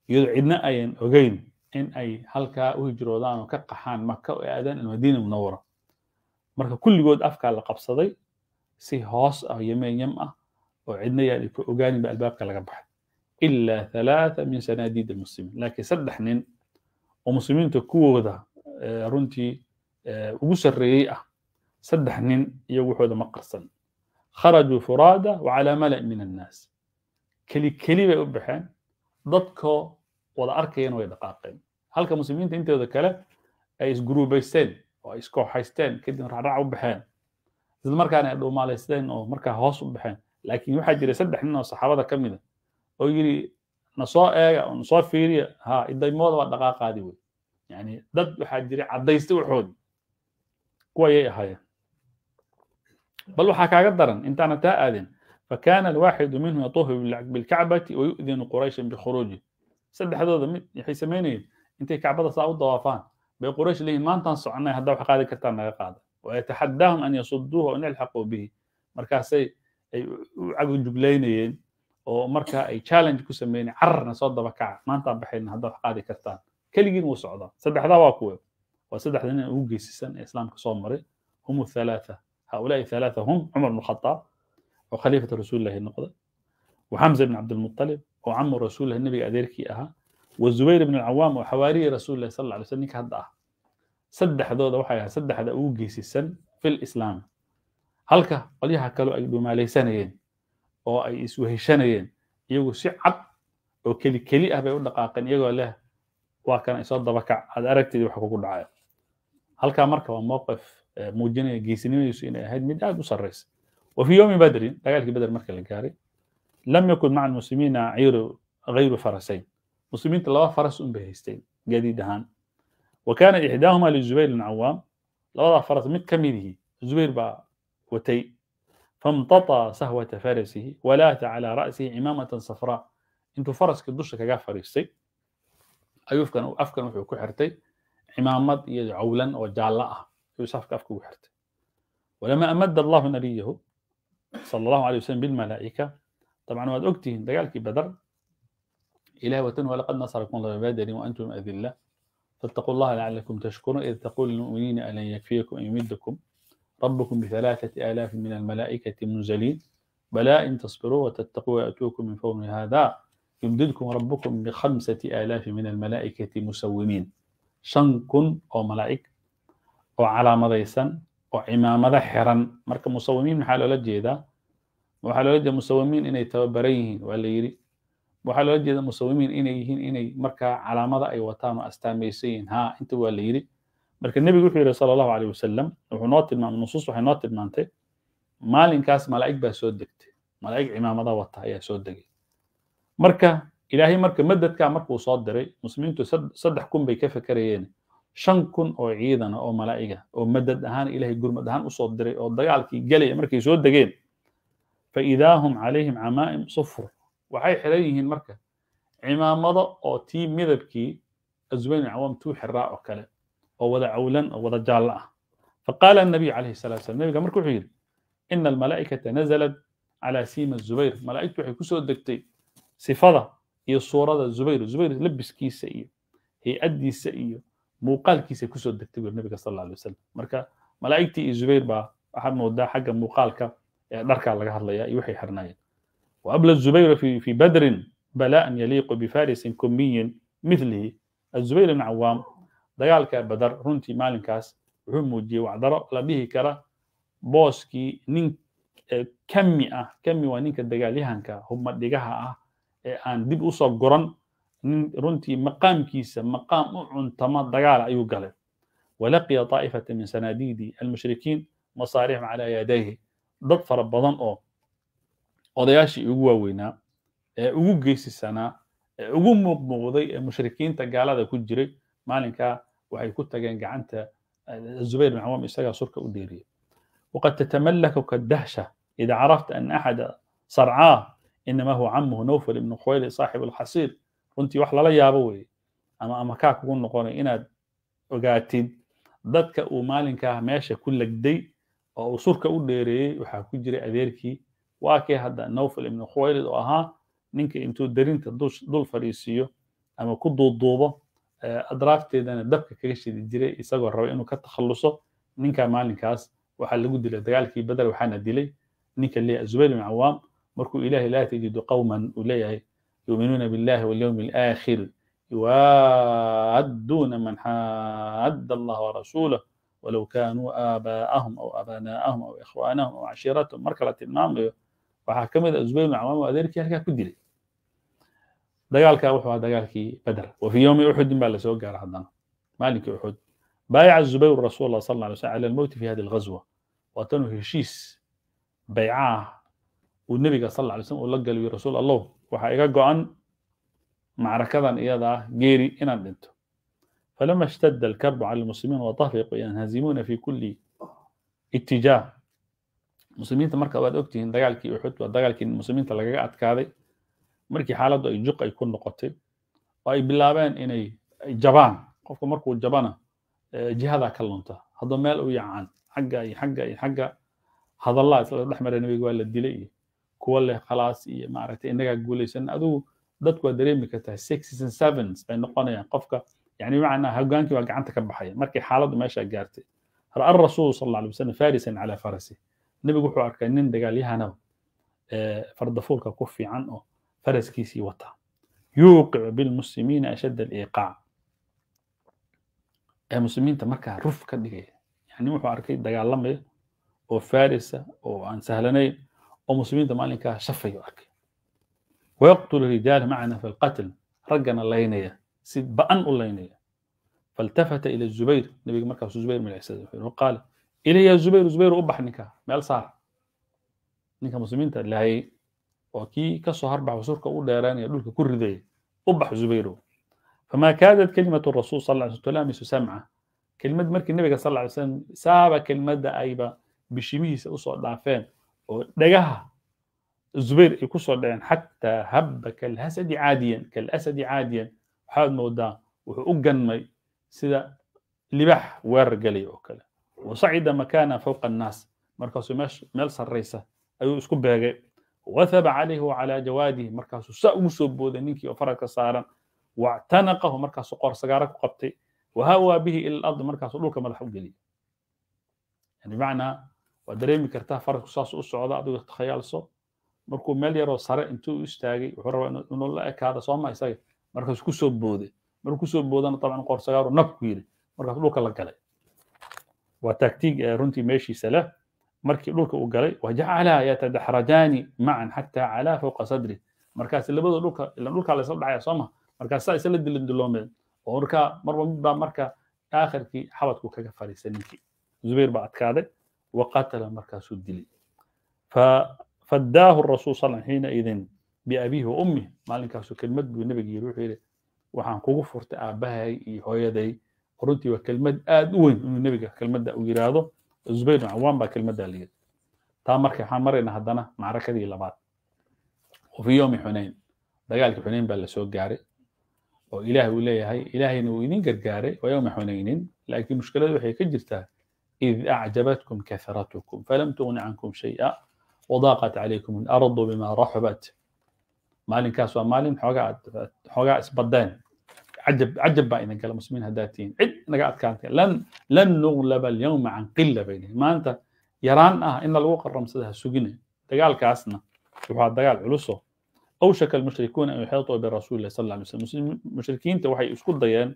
S2: يدعنا أين أجين إن أي هلكا وهجرودان وكقحان مكة وآدان المدينة المنورة مركا كل جود أفكار لقبصدي سي هوس أو يمين يمأة وعدنا يعني أجاني بألبابك لقبحت ilaa halaata min sanaadiid almuslimiin laakiin saddex nin oo muslimiinta kuwooda runtii ugu sarreeyey ah saddex nin iyo wuxooda ma qarsan kharajuu furaada wa calaa mala' min annaas keli keli bay u baxeen dadkoo wada arkayana way dhaqaaqeen halka muslimiinta intooda kale ay isguruubaysteen oo ay iskooxaysteen kadibna racrac u baxeen isla markaana ay dhuumaalaysteen oo markaa hoos u baxeen laakiin waxaa jira saddex nin oo saxaabada ka mida oo yiri nasoo eega oo nasoo fiiriya ha idaymooda waa dhaqaaqaadi wey yani dad waxaa jira caddaysta waxoodii kuwayay ahaayeen bal waxaa kaaga daran intaana taa aadeen فكان الواحد منهم يطوف بالكعبة ويؤذن قريشا بخروجه saddexdooda mid waxay samaynayeen intay kacbada saa u dawaafaan bay quraysh leeyihin maantaan soconay haddaa wax qaadi kartaa naga qaada wayataxadaahum an yasuduuha an yalxaquu bihi markaasay ay u cagjuglaynayeen oo marka ay challenge ku sameynay cararna soo daba kaca maanta aan baxayna haddaad wax qaadi kartaan keligiin wuu socdaa saddexdaa waa kuwe waa saddexda nin ugu geysisan ee islaamka soo maray hum thalaatha haulaai thalaatha hum cumar bn khataab oo khaliifata rasuulillahi noqday wa xamza bn cabdilmuطalib oo camu rasuulillahi nebiga adeerkii ahaa wa zubayr bn alcawaam oo xawaariyi rasuulillahi sal alay slam ninka hadda ah saddexdooda waxay ahaa saddexda ugu geysisan fil islaam halka qolyaha kaloo ay dhumaalaysanayeen oo ay isweheshanayeen iyagu si cad oo keli keli ah bay u dhaqaaqeen iyagoo leh waa kana isoo dabakac aad aragteed wax kugu dhacaya halkaa marka waa mowqif eh, muujinaya geesinimadiisu inay ahayd mid aad u sarraysa wa fii yowmi badrin dagaalkii bader marka la gaaray lam yakun maca almuslimiina ciiru farasayn فرسين laba faras فرس ام بهيستين جديد هان وكان احداهما للزبير بن labadaa faras mid مت كميده الزبير با وتي famtaطa sahwata farasihi walaata calaa ra'sihi cimaamatan safraa intuu faraskii dusha kaga fadhiistay ayuu afkan wuxuu ku xirtay cimaamad iyo cawlan oo jaallo ah ayuu safka afka ugu xirtay walamaa amada allahu nabiyahu sala allahu alay wasalam bilmalaa'ika dabcan waad ogtihiin dagaalkii badar ilahi watan walaqad nasarakum allah bibadarin wa antum adilla fattaqu allaha lacalakum tashkuruun id taquulu lilmu'miniina alan yakfiyakum an yumidakum ربكم بثلاثة آلاف من الملائكة منزلين بلى إن تصبروا وتتقوا يأتوكم من فور هذا يمددكم ربكم بخمسة آلاف من الملائكة مسومين shan kun oo malaa'ig oo calaamadaysan oo cimaamada xiran marka musawimiin maxaa loola jeedaa waxaa loola jeeda musawimiin inay tababaran yihiin waa la yidhi waxaa loola jeeda musawimiin inay yihiin inay markaa calaamada ay wataan oo astaamaysan yihiin haa inta waa la yidhi marka nebigu wuxuu yihi sala allahu aleyh wasalam wuxuu noo tilmaamay nusuus waxay noo tilmaantay maalinkaas malaa'ig baa soo degtay malaa'ig cimaamada wata ayaa soo degay marka ilaahay marka madadkaa markuu soo diray muslimiintu saddex kun bay ka fekerayeen shan kun oo ciidana oo malaa'iga oo madad ahaan ilahay gurmad ahaan usoo diray oo dagaalkii gelaya markay soo degeen faidaa hum calayhim camaa'im sufur waxay xiran yihiin marka cimaamado oo tii midabkii asweyn acwaam tuu xiraa oo kale oo wada cawlan oo wada jaallo ah faqaala anabiyu calayhi salatu slam nebiga marka wuxuu yidhi ina almalaa'ikata nazalat calaa siima zubayr malaa'igtu waxay kusoo degtay sifada iyo suurada zubayr zubayr labiskiisa iyo hay-addiisa iyo muuqaalkiisay kusoo degtay buu nebiga sal alay wasalam marka malaa'igtii iyo zubayr baa waxaad moodaa xagga muuqaalka ee dharkaa laga hadlayaa iyo waxay xirnaayeen وأبلى الزبير في في بدر بلاء يليق بفارس كمي مثله الزبير بن عوام dagaalka badar runtii maalinkaas wuxuu muujiyey wacdaro la dhihi kara booskii nin eh, kami ah kami waa ninka dagaalyahanka hubmadhigaha ah ee aan dib usoo goran nin runtii maqaamkiisa maqaam u cuntama dagaal ayuu galay walaqiya taa'ifata min sanaadiidi almushrikiin masaarixum calaa yadayhi dad fara badan oo odayaashii ugu waaweynaa ee ugu geysisanaa ee ugu muuqmuuqday ee mushrikiinta gaalada ku jiray maalinkaa waxay ku tageen gacanta eh, zubayr bin cawaam isagaa surka u dhiiriya waqad tatamallakuka dahsha ida carafta an axada sarcaa inama huwa camuhu nawfal ibnu khuwayli saaxib alxasiir runtii wax lala yaabo weeye ama amakaa kugu noqonay inaad ogaatid dadka uu maalinkaa ah meesha ku legday oo uu surka u dheereeyey waxaa ku jiray adeerkii waa kii hadda nawfal ibnu khuwaylid oo ahaa ninka intuu darinta dul fadhiisiiyo ama ku duuduubo Eh, adraafteedana dabka kaga shidi jiray isagoo raba inuu ka takhalluso ninkaa maalinkaas waxaa lagu dilay dagaalkii badar waxaana dilay ninka leeyahay zubayr bin cawaam markuu ilaahay laa tajidu qawman uu leeyahay yuuminuuna billahi walyowmi alaakhir yuwaadduuna man xaadda allaha warasuulah walow kanuu aabaa'ahum aw abaanaa'ahum aw ikhwaanahum aw cashiiratahum marka la tilmaamayo waxaa ka mid a ah zubayr bin cawaam oo adeerkii halkaa ku dilay dagaalka wuxuu ahaa dagaalkii badr wa yowmi uxudin baa lasoo gaara haddana maalinkii uxud baayaca zubayru rasuul allah sal alay slam cala almowti fi hadi alghazwa waa tanuu heshiis bayca ah uu nebiga sal alay slam uu la galiyo rasuul allow waxaa iga go'an macrakadan iyada ah, geeri inaan dhinto falama ishtadda alkarbu cala almuslimiin watahriqu yanhazimuuna fi kulli ittijaah muslimiinta marka waad ogtihiin dagaalkii uxud waa dagaalkii muslimiinta lagaga adkaaday markii xaaladdu ay juq ay ku noqotay oo ay bilaabeen inay jabaan qofka markuu jabana jihadaa ka lunta hadduu meel u yacan xagga iyo xagga iyo xagga hadallaa isla dhex mara nebiga waa la dilay iyo kuwa leh khalaas iyo maaragtay innagaa guulaysan adigu dadku waa dareemi kartaa sixes and sevens bay noqonayaan qofka يعني بمعنى هوجانكي وقعنت كبحية مركي حالد ماشى جارتي رأى الرسول صلى الله عليه وسلم فارسا على فرسه نبي قحو أركا نين دقال يهانو فرد فولك كفي عنه faraskiisii wataa yuuqicu bilmuslimiina ashadda aliiqaac ee muslimiinta markaa ruf ka dhigaya yani wuxuu arkay dagaalamaya oo farisa oo aan sahlanayn oo muslimiinta maalinkaa shafayo arkay wayaqtulu rijaala macana fi lqatl raggana laynaya si ba'an u laynaya faltafata ila zubayr nabiga markaasu zubayr magiciisada wuxuu qaala ilaya zubayr zubayr u bax ninka meel saar ninka oo kii kasoo harbax wasurka u dheeraanaya dhulka ku ridaya ubax zubayrow famaa kaadad kelimatu rasuul sal ly tulaamisu samca kelmad markii nabiga sal ly slam saaba kelmadda ayba bishimihiisa usoo dhaafeen oo dhagaha zubayr ay kusoo dhaceen xataa habba kalhasadi caadiyan kalasadi caadiyan waxaad moodaa wuxuu u ganmay sida libax weerar gelaya oo kale wasacida makaana fawqa annaas markaasuu meel sarraysa ayuu isku beegay wahaba calayhi calaa jawaadihi markaasuu saa ugu soo booday ninkii oo faradka saaran wactanaqahu markaasuu qoorsagaara ku qabtay wahawaa bihi ila lardi markaasuu dhulka madax u geliyay yani bimacnaa waa dareemi kartaa faradku saas u socda adigu takhayaalso markuu meel yaroo sare intuu istaagay wuxuu rabaa inuu la ekaada sooma isaga markaasuu ku soo booday markuu kusoo boodana dabcan qoorsagaaru nab ku yidhi markaasuu dhulka la galay waa taagtiig runtii meeshiisa leh markii dhulka uu galay wajacala yatadaxrajaani macan xataa calaa fawqa sadri markaas labada dhulka ila dhulkaa la isla dhacaya sooma markaas saa isla dilindiloomeed oo markaa marba midbaa marka aakhirkii xabadku kaga fariistay ninkii zubayr baa adkaaday wa qatala markaasuu dilay faddaahu rasuul sal xiina idin biabiihi wa maalinkaasuu kelmad buu nebiga yiri wuxuu yidhi waxaan kugu furtay aabbahay iyo hooyaday runtii waa kelmad aad u weyn inuu nebiga kelmadda u yiraahdo zubayr bin cawaan baa kelmaddaa liyid taa marka waxaan maraynaa haddana macrakadii labaad wa fii yowmi dagaalkii xunayn baa lasoo gaaray oo ilaah uu leeyahay ilaahayna wuu idin gargaaray wa yowma xunaynin laakiin mushkiladu waxay ka jirtaa id acjabatkum kahratukum falam tugni cankum shaya wadaaqat calaykum alardu bima raxubat maalinkaas waa maalin xoogaa isbadeen عجب عجب بقى إنك المسلمين هداتين عد إنك أتكانت لن لن نغلب اليوم عن قلة بينهم ما أنت يران آه إن الوقت الرمسدها سجنة دقال كاسنا وبعد دقال علوسه أوشك المشركون أن يحيطوا برسول الله صلى الله عليه وسلم المشركين توحي إسكو ضيان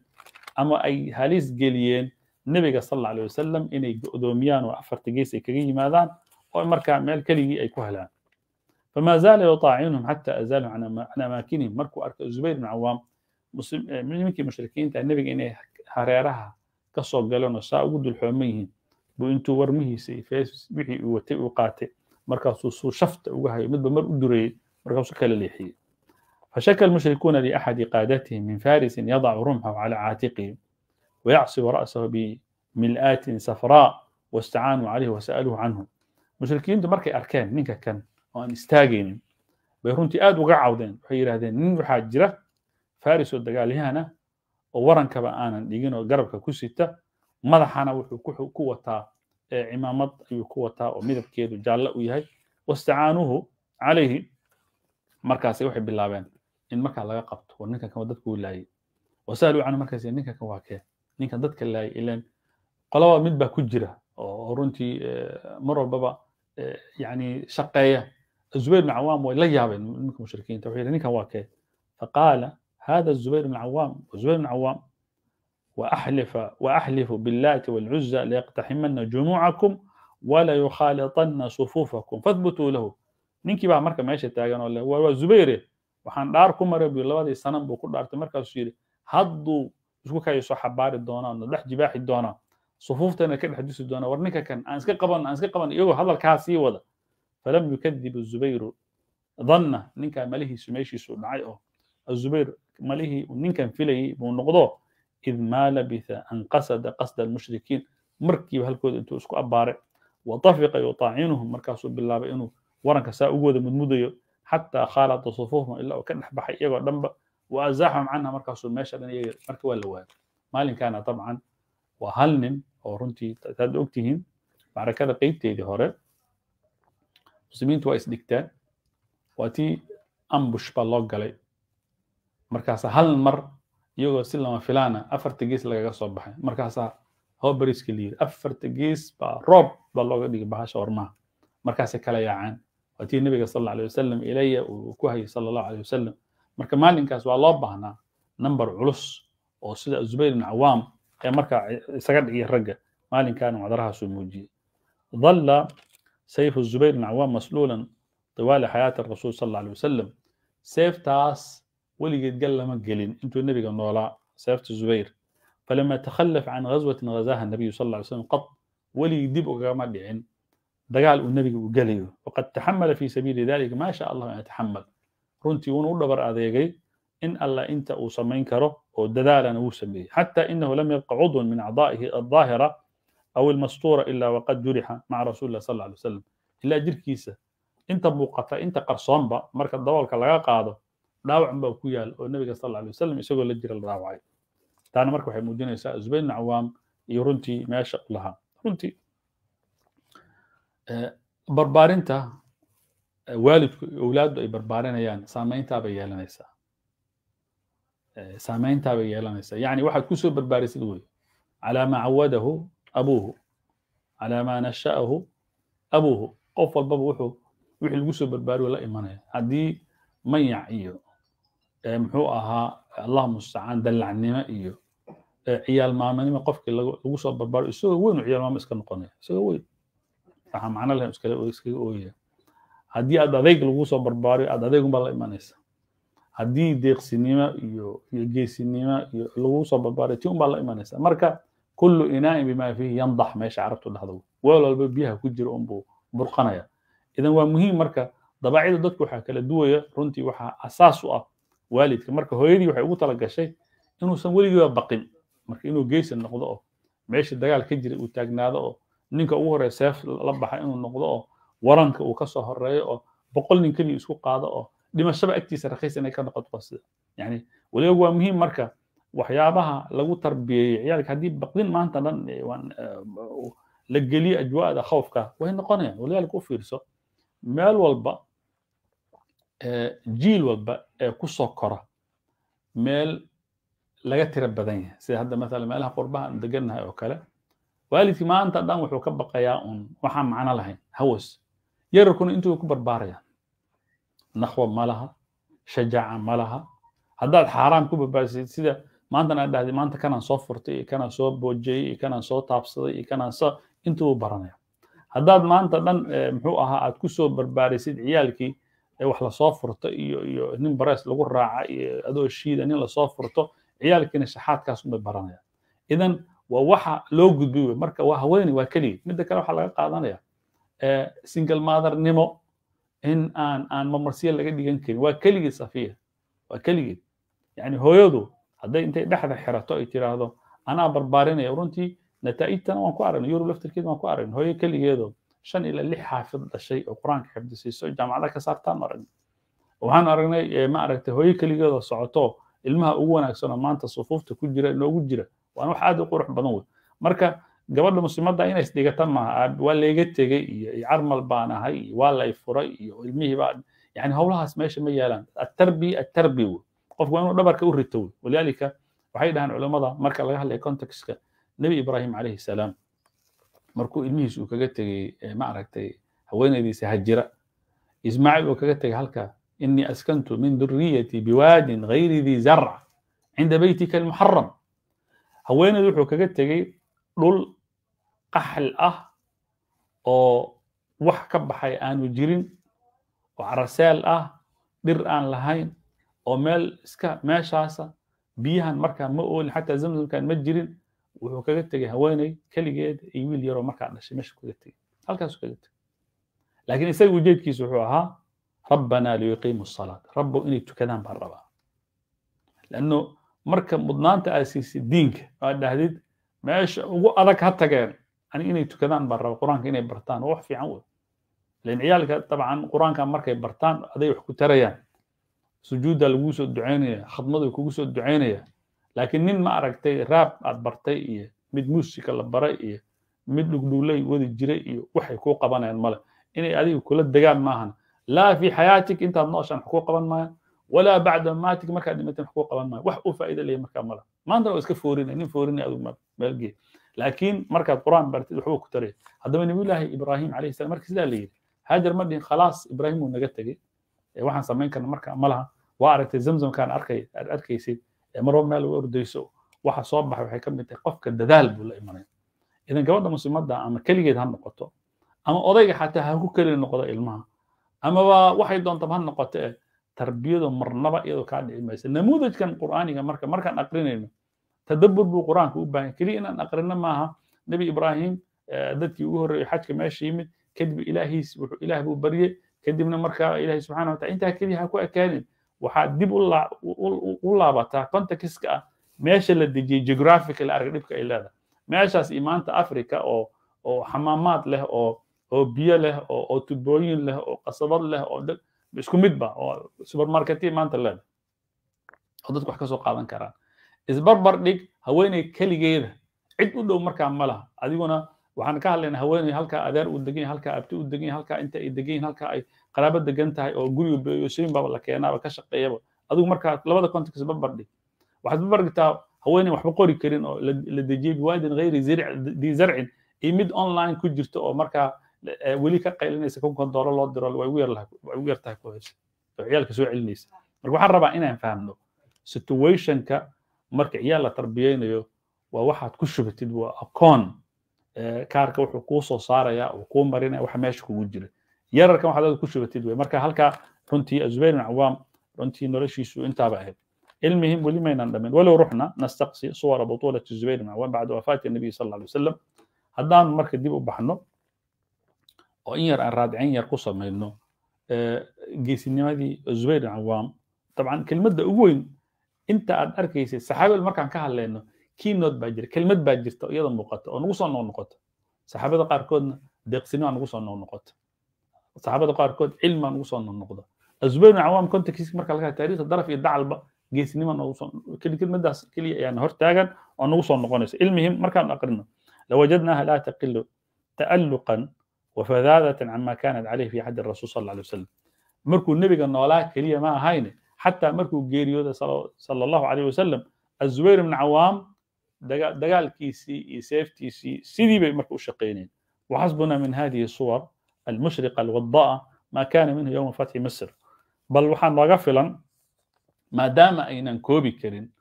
S2: أما أي هاليس جليين نبيك صلى الله عليه وسلم إني قدوميان وأفر تجيس إكريه ماذا ومركع مال كلي أي كهلان فما زال يطاعنهم حتى أزالوا عن أماكنهم مركو أرك الزبير بن عوام nimankii eh, mushrikiinta nebiga inay hareeraha ka soo galanoo saa ugu dulxooman yihiin buu intuu warmihiisa wixii uu watay uu qaatay markaasuu suu shafta uga hayo midba mar u dureeyey markaasuu kala leexiyey فشكى المشركون لأحد قادتهم من فارس يضع رمحه على عاتقه ويعصب رأسه بملآت صفراء واستعانوا عليه وسألوه عنه مشركين دو مركي أركان نينكا كان وأن استاجين بيرونتي آد وقعودين وحي يراهدين نين وحاجرة faris oo dagaalyahana oo warankaba aanan dhigin oo garabka ku sita madaxana wuxuu ku wataa cimaamad ayuu ku wataa oo midabkeedu jaalle u yahay wastacaanuuhu calayhi markaasay waxay bilaabeen in markaa laga qabto war ninkan kan dadka uu laayay wasaaluu canhu markaas ninkan waa kee ninkan dadka laayay ilan qolaba mid baa ku jira oo runtii mar walbaba yani shaqeeya zubayr bn cawaam way la yaabeen nimanka mushrikiinta wuxuu yidhi ninkan waa kee faqaala هذا الزبير بن العوام والزبير بن العوام وأحلف وأحلف باللات والعزى ليقتحمن جموعكم ولا يخالطن صفوفكم فاثبتوا له ninkii baa marka meesha taagan oo leh waa Zubayr waxaan dhaar ku maray bi labadii sano buu ku dhaartay markaas yiri hadduu isku kayo soo xabaari doonaa oo dhex jibaaxi doonaa sufuuftana ka dhex doonaa war ninka kan aan iska qaban aan iska qaban iyagoo hadalkaas sii wada falam yukadib Zubayr dhanna ninka malihiisu meeshiisu dhacay oo Zubayr malihii uu ninkan filayay buu noqdo id maa labitha an qasada qasda almushrikiin markiiba halkooda intuu isku abbaare watafiqa yutaacinuhum markaasuu bilaabay inuu waranka saa ugu wada mudmudayo xataa khaalata sufuufhum ilaa uu ka dhex baxay iyagoo dhanba wa azaaxahum canha markaasuu meesha dhan iyaga marka waa la waagay maalinkaana dabcan waa hal nin oo runtii saad ogtihiin macrakada qeybteedii hore muslimiintu waa isdhigtaan waa tii ambush baa loo galay markaasa hal mar iyagoo si lama filaana ah, afarta gees lagaga soo baxay markaasaa hobariska layiri afarta gees baa roob baa looga dhigay bahasha ormaha markaasay kala yaacaan waa tii nebiga sal alla alay wasalam ilaya uu ku hayay sala allahu alay wasalam marka maalinkaas waa loo baahnaa number culus oo sida zubayr ibn cawaam ee markaa isaga dhiciya ragga maalinkaana macdarahaasuu muujiyey dhalla sayfu zubayr ibn cawaam masluulan طiwaali xayaati rasuul sal alla alay wasalam seeftaas weligeed gal lama gelin intuu nebiga noolaa seefta zubayr falama takhallaf can ghaswatin ghazaha nabiyu sal lla ly slam qad weligii dib ugama dhicin dagaal uu nebiga u gelayo waqad taxamala fii sabiili dalika maa sha allahu an yataxamal runtii wuuna u dhabar adeegay in allah inta uu samayn karo oo dadaalana wuu sameeyey xataa inahu lam yabqa cudwan min acdaa'ihi aldaahira aw almastuura ilaa waqad jurixa maca rasuli illah sal lla alay wasalam ilaa jirkiisa inta muuqata inta qarsoonba marka daboolka laga qaado dhaawacan baa ku yaal oo nabiga sal alay wasalam isagoo la jira la dhaawacay taana marka waxay muujinaysaa zubayr ibn cawaam iyo runtii meesha u lahaa runtii eh, barbaarinta eh, waalidku iyo owlaaddu ay barbaarinayaan saamayntaabay yeelanaysaa eh, saamayntaabay yeelanaysaa yacni waxaad ku barbaarisid wey calaa maa cawadahu abuuhu calaa maa nasha'ahu abuuhu qof walbaba wuxuu wixii lagu soo barbaariyo la imanaya haddii mayac iyo muxuu ahaa allah mustacaan dallacnimo iyo ciyaal maamanimo qofkii lagu soo barbaaro isagoo weyn ciyaal maamo iska noqonaya isagoo weyn waxaa macno leh iskaga ooyaya haddii aad adayg lagu soo barbaariyo aad adaygunbaa la imanaysa haddii deeqsinimo iyo iyo geesinimo iyo lagu soo barbaariyo tii unbaa la imanaysa marka kullu inaa'in bimaa fiihi yandax meesha carabtu dhahdo weel walba biyaha ku jira unbuu burqanaya idan waa muhiim marka dabaacida dadku waxaa kala duwaya runtii waxaa asaas u ah waalidka marka hooyadii waxay ugu tala gashay inuusan weligiiba baqin marka inuu geysan noqdo oo meesha dagaal ka jira uu taagnaado oo ninka ugu horreya seef la baxa inuu noqdo oo waranka uu kasoo horeeyo oo boqol nin keliya isku qaado oo dhimashaba agtiisa rakhiis inay ka noqoto sida yani weliba waa muhiim marka waxyaabaha lagu tarbiyeeyo ciyaalka haddii baqdin maanta dhan la geliyo ajwaada khawfka way noqonayaan walidaalka u fiirso meel walba jiil walba ee kusoo kora meel laga tiro badan yahay sida hadda maalan meelaha qurbaha aan degannahay oo kale waalidkii maanta dhan wuxuu ka baqayaa uun waxaan macno lahayn hawas yararkuna intuu ku barbaaraya nakhwa ma laha shajaaca ma laha haddaad xaaraan ku barbaarsid sida maantan aad dhahday maanta kanaan soo furtay iyo kanaan soo boojeyey iyo kanaan soo taabsaday iyo kanaan sa intuu baranaya haddaad maanta dhan muxuu ahaa aad ku barbaarisid ciyaalkii ee wax lasoo furto iyo iyo nin barees lagu raaca iyo adoo shiida ah nin lasoo furto ciyaalkiina shaxaadkaas unbay baranayaan idan waa waxa loo gudbiy wey marka waa haweeney waa keligii midda kale waxaa laga qaadanaya single mothernimo in aan aan mamarsiya laga dhigan karin waa keligii safiya waa keligii yani hooyadu hadday intay dhexda xirato ay tiraahdo anaa barbaarinaya runtii nataa'ijtana waan ku aragnay yurub laftirkeed waan ku aragnay hooyo keligeedoo shan ilaa lix xaafid dhashay oo qur-aanka xifdisiiso jaamacada ka saartaan aragnay waxaan aragnay eh, maaragtay hooyo keligeedoo socoto ilmaha ugu wanaagsanoo maanta sufuufta ku jira inoogu jira waana wax aad u qurux badan wey marka gabadha muslimadda inay isdhigata maaha waa layga tegey iyo carmal baan ahay iyo waa lay furay iyo ilmihii yani howlahaas meesha ma yaalaan atarbiya atarbiya wey qofku waa inuu dhabarka u rito wey walidaalika waxay dhahaan culammada marka laga hadlaya contextka nebi ibraahim calayhi salaam markuu ilmihiis uu kaga tegey ma aragtay haweenaydiisa hajira ismaaciil uu kaga tegay halka inii askantu min duriyati biwaadin gayri dii zarc cinda beytika almuxaram haweenaydu wuxuu kaga tegey dhul qaxl ah oo wax ka baxay aanu jirin oo caraseel ah dhir aan lahayn oo meel iska meeshaasa biyahan markaa ma oolin xataa zamzamkan ma jirin wuxuu kaga tegey haweeney keligeed iyo wiil yaroo markaa dhashay meesha kaga tegey halkaasu kaga tegey laakiin isaga ujeedkiisu wuxuu ahaa rabbanaa liyuqiimu salaat rabbow inay tukadaan baan rabaa lanno marka mudnaanta aad siisay diinka aad dhahdid meesha ugu adag ha tageen aniga inay tukadaan baan rabaa qur-aanka inay bartaan wax fiican wey lan ciyaalka dabcan qur-aanka markay bartaan aday wax ku tarayaan sujuudda laguu soo ducaynaya khadmadu kugu soo ducaynaya laakiin nin ma aragtay raab aad bartay iyo mid muusika la baray iyo mid dhugdhuuley wadi jiray iyo waxay kuu qabanayaan male inay adiga kula degaan maahan laa fii xayaatik intaad nooshaan wax kuu qaban maayan walaa bacda maatik markaad dhimateen wax kuu qaban maayan wax u faa'iida leeya markaa male maantana waa iska foorinay nin foorinay adigu maalgeed laakiin markaad qur'aan bartid waxbuu ku taraya haddaba nabiyullaahi ibraahim calayhi salam markii sidaa la yidhi haajar ma dhihin khalaas ibraahim wuu naga tegey waxaan samayn karna marka ma waa aragtay zamzamkaan arkay aad arkaysay marba meel u ordayso waxa soo baxay waxay ka mid tahay qofka dadaal buu la imanaya idan gabadha musiimadda ama keligeed ha noqoto ama odayga xataa haku keli noqdo ilmaha amaba waxay doontab ha noqoto eh tarbiyadu marnaba iyadoo kaa dhici maysa namuudajkan qur'aaniga marka markaan aqrinayno tadabbur buu qur'aanka u baahan keliya inaan aqrino maaha nebi ibraahim dadkii ugu horreeyay xajka meesha yimid kadib ilaahiis wuxuu ilaah buu baryey kadibna marka ilaahi subxana wataala intaa keliya ha ku ekaanin waxaa dib u laabataa contexka ah. meesha la dejiyey geographical arag dhibka ay leedahay meeshaas iyo africa oo oo xamaamaad leh oo oo biyo leh oo oo tubooyin leh oo qasabad leh oo isku midba oo supermarketiya maanta leedahay oo dadku wax ka qaadan karaan isbarbar dhig haweeney keligeeda cid u dhow markaa malaha laha adiguna waxaan ka hadlaynaa haweeney halkaa adeer uu degan yahay halkaa abti uu degan yahay halkaa inta ay degan yihin halkaa ay qaraabo degan tahay oo guriga shilin baaba la keenaaba ka shaqeeyaba adigu markaa labada context babardhi waxaad babardhigtaa haweeney waxba qori karin oo la dejiyey biwaadin hayri di zarcin iyo mid online ku jirta oo markaa e, weli ka qaylinaysa kunkan doolo loo diro way ugu yartahay ciyaalka soo celinaysa marka waxaan rabaa inaan fahamno situationka marka ciyaal la tarbiyeynayo waa waxaad ku shubatid waa aqoon e, kaarka wuxuu kuu soo saaraya oo kuu marinaya waxa meesha kugu jira yararkan waxaad aad ku shubatid wey marka halka runtii azubayr bin cawaam runtii noloshiisu intaaba ahayd cilmihim weli maynaan dhamin walow ruxna nastaqsi suwara butuulati zubayr bin cawaam bacda wafaati nabiy sal alla alay wasalam haddaan marka dib u baxno oo in yar aan raadicin yar ku samayno geesinimadii zubayr bin cawaam dabcan kelmadda ugu weyn inta aad arkaysay saxaabada markaan ka hadlayno keynote baa jira kelmad baa jirta iyada muuqata oo nagu soo noqnoqota saxaabada qaarkoodna deeqsinimo nagu soo noqnoqota saxaabada qaarkood cilman ugu soo noqnoqda azubayr bn cawaam kontakiis marka laga taarikhda daraf iyo dacalba geesniman kelmadaas keliya yani hortaagan oo nagu noqonaysa cilmihim markaan aqrino lawajadnaha laa taqilu ta'alluqan wafadaadatan cama kanat caleyh fi xadi rasul sal alay wasalam markuu nebiga noolaa keliya ma ahayne xataa markuu geeriyooda sal allahu alayh wasalam azubayr bn cawaam dagaalkiisii iyo seeftiisii sidii marka u shaqeyneen waxasbuna min hadihi suwar المشرقة الوضاءة ما كان minhu ywma fathi masr bal waxaan nooga filan maadaama aynan koobi karin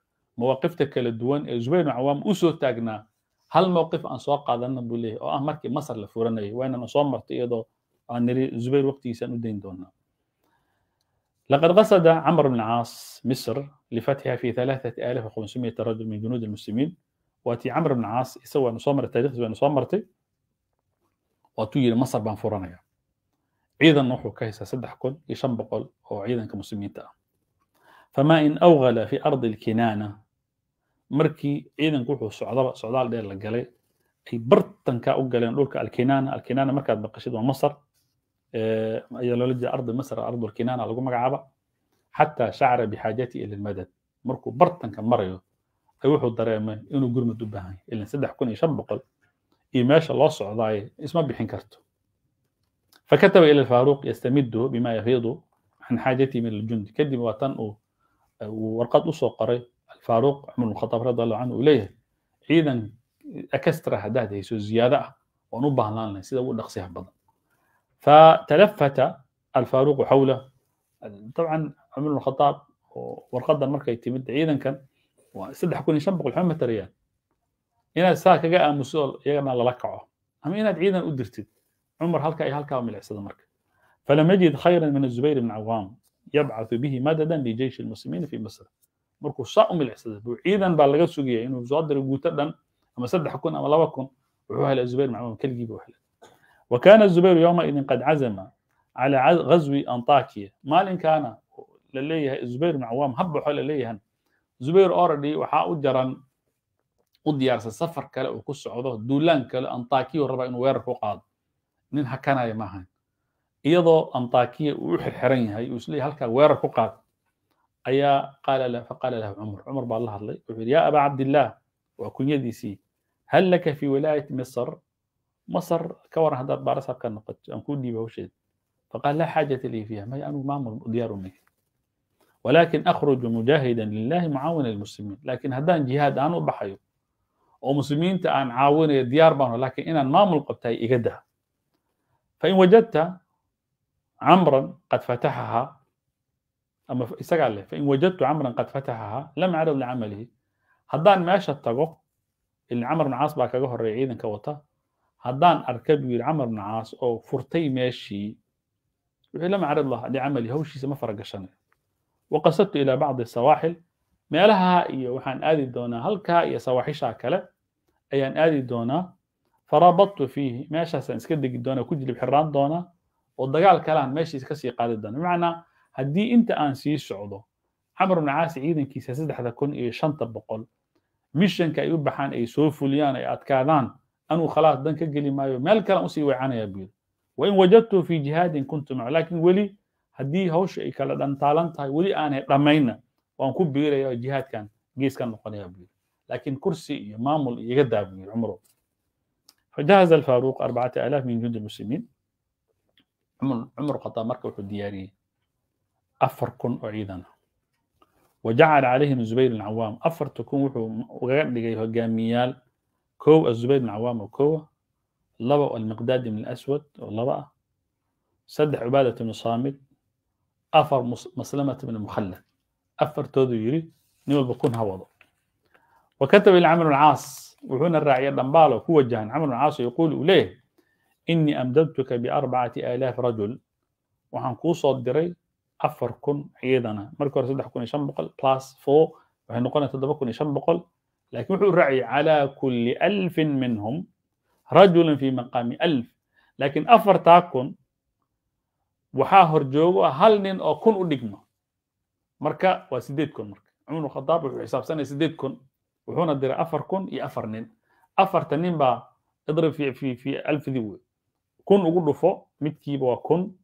S2: mawaaqifta kala duwan ee zubayr bn cawaam u soo taagnaa hal mowqif aan soo qaadanna buu leeyahy oo ah markii masar la furanayay waa inaan soo martay iyadoo aan niri zubayr waqtigiisaan u dayn doonaa لقد قصد عمرو بن العاص مصر لفتحها في 3500 رجل من جنود المسلمين واتي عمرو بن العاص يسوى نصومر التاريخ يسوى نصومرتي waatuu yidhi masar baan furanaya ciidanna wuxuu ka haystaa saddex kun iyo shan boqol oo ciidanka muslimiinta ah famaa in awgala fi ardi alkinaana markii ciidanku wuxuu socdaba socdaal dheer la galay ay bartanka u galeen dhulka alkinaana alkinaana markaad maqashid waa masar ayaa ardi masar ardu alkinaana lagu magacaaba xataa shacra bixaajati ila almadad markuu bartanka marayo ay wuxuu dareemay inuu gurmud u baahan ilan saddex kun iyo shan boqol iyo meesha loo socdaayo isma bixin karto fakataba ila faaruq yastamiduhu bima yafiidu can xaajatihi min aljundi kadib waa tan uu warqad usoo qoray alfaaruq cumar bn radi allahu canhu uu leeyahay ciidan ekestra haddaad hayso ziyaado ah waan u baahnaan lahayn sida ugu dhaqsiha badan fatalafata alfaaruqu xawla طبعا عمر بن الخطاب markay timid ciidankan waa saddex kun iyo shan boqol xoo inaad saa kaga aamuso oo iyagana lala kaco ama inaad ciidan u dirtid cumar halka iyo halkaa milicsada marka falam yajid khayran min azubayr bn cawaam yabcathu bihi madadan lijeyshi lmuslimiina fi masr markuu saa u milicsada buu ciidan baa laga sugaya inuu soo diro guuto dhan ama saddex kun ama laba kun wuxuu helay zubayr bn cawaam keligii helay wa kana zubayru yowmaidin qad cazama calى gazwi antakiya maalinkaana la zubayr bn cawaam ha baxo zubayr orady waxaa u jaran u diyaarsan safar kale uu ku socdo duulaan kale antakiya rabaa inuu weerar ku qaado nin hakanaya ma iyadoo antakiya uu u xirxiran yahay uu isleeyahy halkaa weerar ku qaad ayaa qaala faqaala lahu cumar cumar baa la hadlay wuxuu yidhi yaa abaa cabdillaah waa kunyadiisii hal laka fi wilaayati misr masr ka waran haddaad baarasaab ka noqoto aan kuu dhiiba hawsheeda faqaal laa xaajata lii fiiha maya anigu maamul diyaar umay ولكن أخرج مجاهدا لله معاونا للمسلمين لكن هدان جهاد أنا بحيو oo muslimiinta aan caawinayo diyaar baano lakin inaan maamul qabtay iga dah fain wajadta camran qad fataxaha ama isagaa leh fain wajadtu camran qad fataxaha lam acrid licamalihi haddaan meesha tago ilin camar bn caas baa kaga horeeya ciidanka wata haddaan arka buu yidhi camar bn caas oo furtay meeshii wuxuu lam acrid licamalihi hawshiisa ma faragashanayo waqasadtu ilaa bacdi sawaaxil meelaha iyo waxaan aadi doonaa halkaa iyo sawaaxishaa kale ayaan aadi doonaa faraabadtu fiihi meeshaasaan iska degi doonaa ku jilib xiraan doonaa oo dagaal kalean meeshiisa ka sii qaadi doona bimacnaa haddii inta aan sii socdo camr bnu caasi ciidankiisa saddexda kun iyo shanta boqol mishanka ay u baxaan ay soo fuliyaan ay adkaadaan anuu khalaas dan ka geli maayo meel kalean usii weecanaya buu yidhi wain wajadtu fi jihaadin kuntu macu laakiin weli haddii hawshu ay kala dhantaalan tahay weli aanay dhammayna waan ku biiraya oo jihaadkan gees ka noqonaya buu yidhi لكن كرسي iyo maamul iyaga daabiyey cumro fajahaza alfaaruq arbacata aalaaf min jundi almuslimiin cumar khataab marka wuxuu diyaariyey afar kun oo وجعل عليهم زبير العوام أفرت كون وحو وغادي هجاميال كو الزبير العوام وكو لبا المقداد من الأسود ولبا سدح عبادة بن صامت أفر مسلمة بن المخلد أفر تودو يري نيو بكون هوضو wkataba lcamr caas wuxuuna raaciya dhambaalo ku wajahan camr caas yaquul uu leeyahay inii amdadtuka biarbacati aalaaf rajul waxaan kuu soo diray afar kun ciidana markii hore saddex kun iyo shan boqol plus four waxay noqonaya toddoba kun iyo shan boqol laakiin wuxuu raaciyay calaa kulli alfin minhum rajulan fi maqaami alf laakiin afartaa kun waxaa horjoogo hal nin oo kun u dhigma marka waa wuxuuna diray afar kun iyo afar nin afarta nin baa idrib fi alfidii wey kun ugu dhufo midkiiba waa kun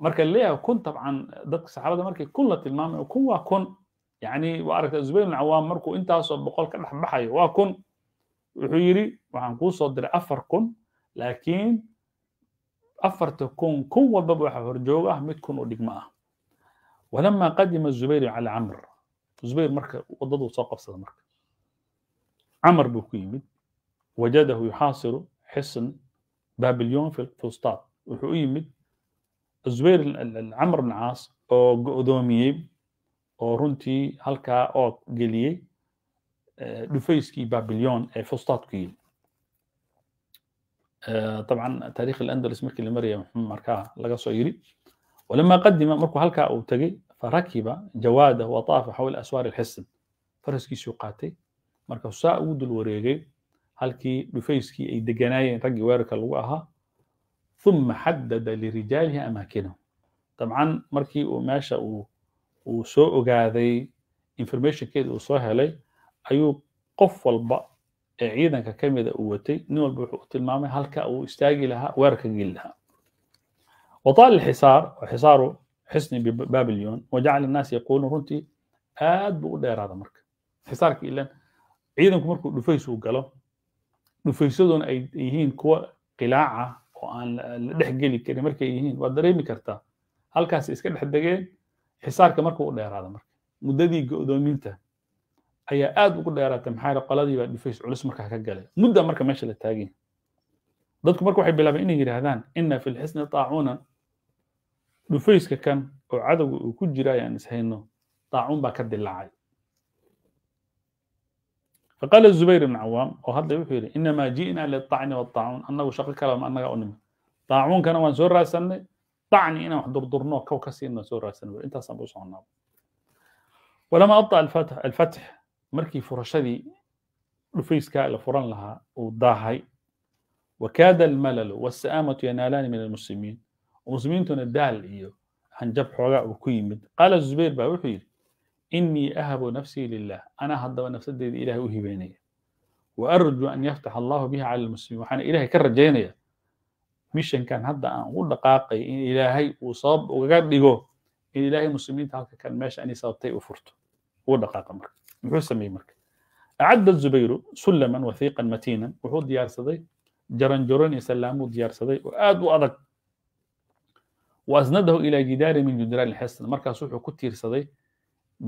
S2: marka leeyahay kun tabcan dadka saxaabada markay kun la tilmaamayo kun waa kun yani waa aragtaa zubayr bin cawaam markuu intaasoo boqol ka dhexbaxayo baxayo waa kun wuxuu yidhi waxaan kuu diray afar kun laakiin afarta kun kun walbaba waxa horjoog ah mid kun oo dhigmo ah walama qadima zubayr cala camr zubayr marka wadaduu soo qabsada marka camar buu ku yimid wajadahu yuxaasiru xisn babilyon fustad wuxuu u yimid zubayr camar bn caas oo go'doomiyey oo runtii halkaa oo geliyey dhufayskii babilyon ee fustad ku yimid طبعا تاريخ الاندلس markii la maraya markaa laga soo yiri walama qadima markuu halkaa uu tegey farakiba jawaadahu wataafa xawla aswaari lxisn faraskiisuu qaatay markaasuu saa ugu dul wareegay halkii dhufayskii ay deganaayeen raggii weerarka lagu ahaa uma xadada lirijaalihi amaakinahum dabcan markii uu meesha uu soo ogaaday informationkeeda uu soo helay ayuu qof walba ee ciidanka ka mida uu watay nin walba wuxuu u tilmaamay halka uu istaagi lahaa weerarka geli lahaa xusni babylon wajacala annaas yaquuluun runtii aad buu u dheeraada marka xisaarka ilan ciidanku markuu dhufaysuu galo dhufaysaduna ay yihiin kuwa qilaaca oo aan la dhex geli karin markay yihiin waad dareemi kartaa halkaas iska dhex degeen xisaarka markuu u dheeraada marka muddadii go'doominta ayaa aad ugu dheeraata maxaa yidhi qoladii baa dhufays culus markaa ka galay mudda marka meesha la taagin dadku marka waxay bilaabeen inay yidhaahdaan ina fi lxisni taacuunan dhufayska kan oo cadowga uu ku jira ayaan ishayno daacuun baa ka dilaacay faqaala zubayr ibn cawaam oo hadda wuxuu yidhi inamaa ji'naa lilacni waaacuun annagu shaqo kalama annaga u nimi daacuunkana waan soo raadsanay dacni inaan wax durdurno kow ka siino soo raadsanay intaasaan u soconaa walamaa abda alfatx markii furashadii dhufayska la furan lahaa uu daahay wakaada almalalu waasa'aamatu yanaalaani min almuslimiin muslimiintuna daal iyo hanjab xoogaa uu ku yimid qaala zubayr baa wuxuu yidhi inii ahabu nafsii lilah anaa haddaba nafsadeyda ilahay u hibeynaya wa arjuu an yaftax allahu biha cala lmuslimiin waxaana ilaahay ka rajaynaya mishankan hadda aan u dhaqaaqay in ilaahay uu sabab ugaga dhigo in ilaahay muslimiinta halka kan meesha ani sababtay u furto uu dhaqaaqa marka muxuu sameeyey marka acadda zubayru sullaman wathiiqan matiinan wuxuu diyaarsaday jaranjaron iyo sallaamuu diyaarsaday oo aad u adag waasnadahu ilaa jidaari min jidaari lxasan markaas wuxuu ku tiirsaday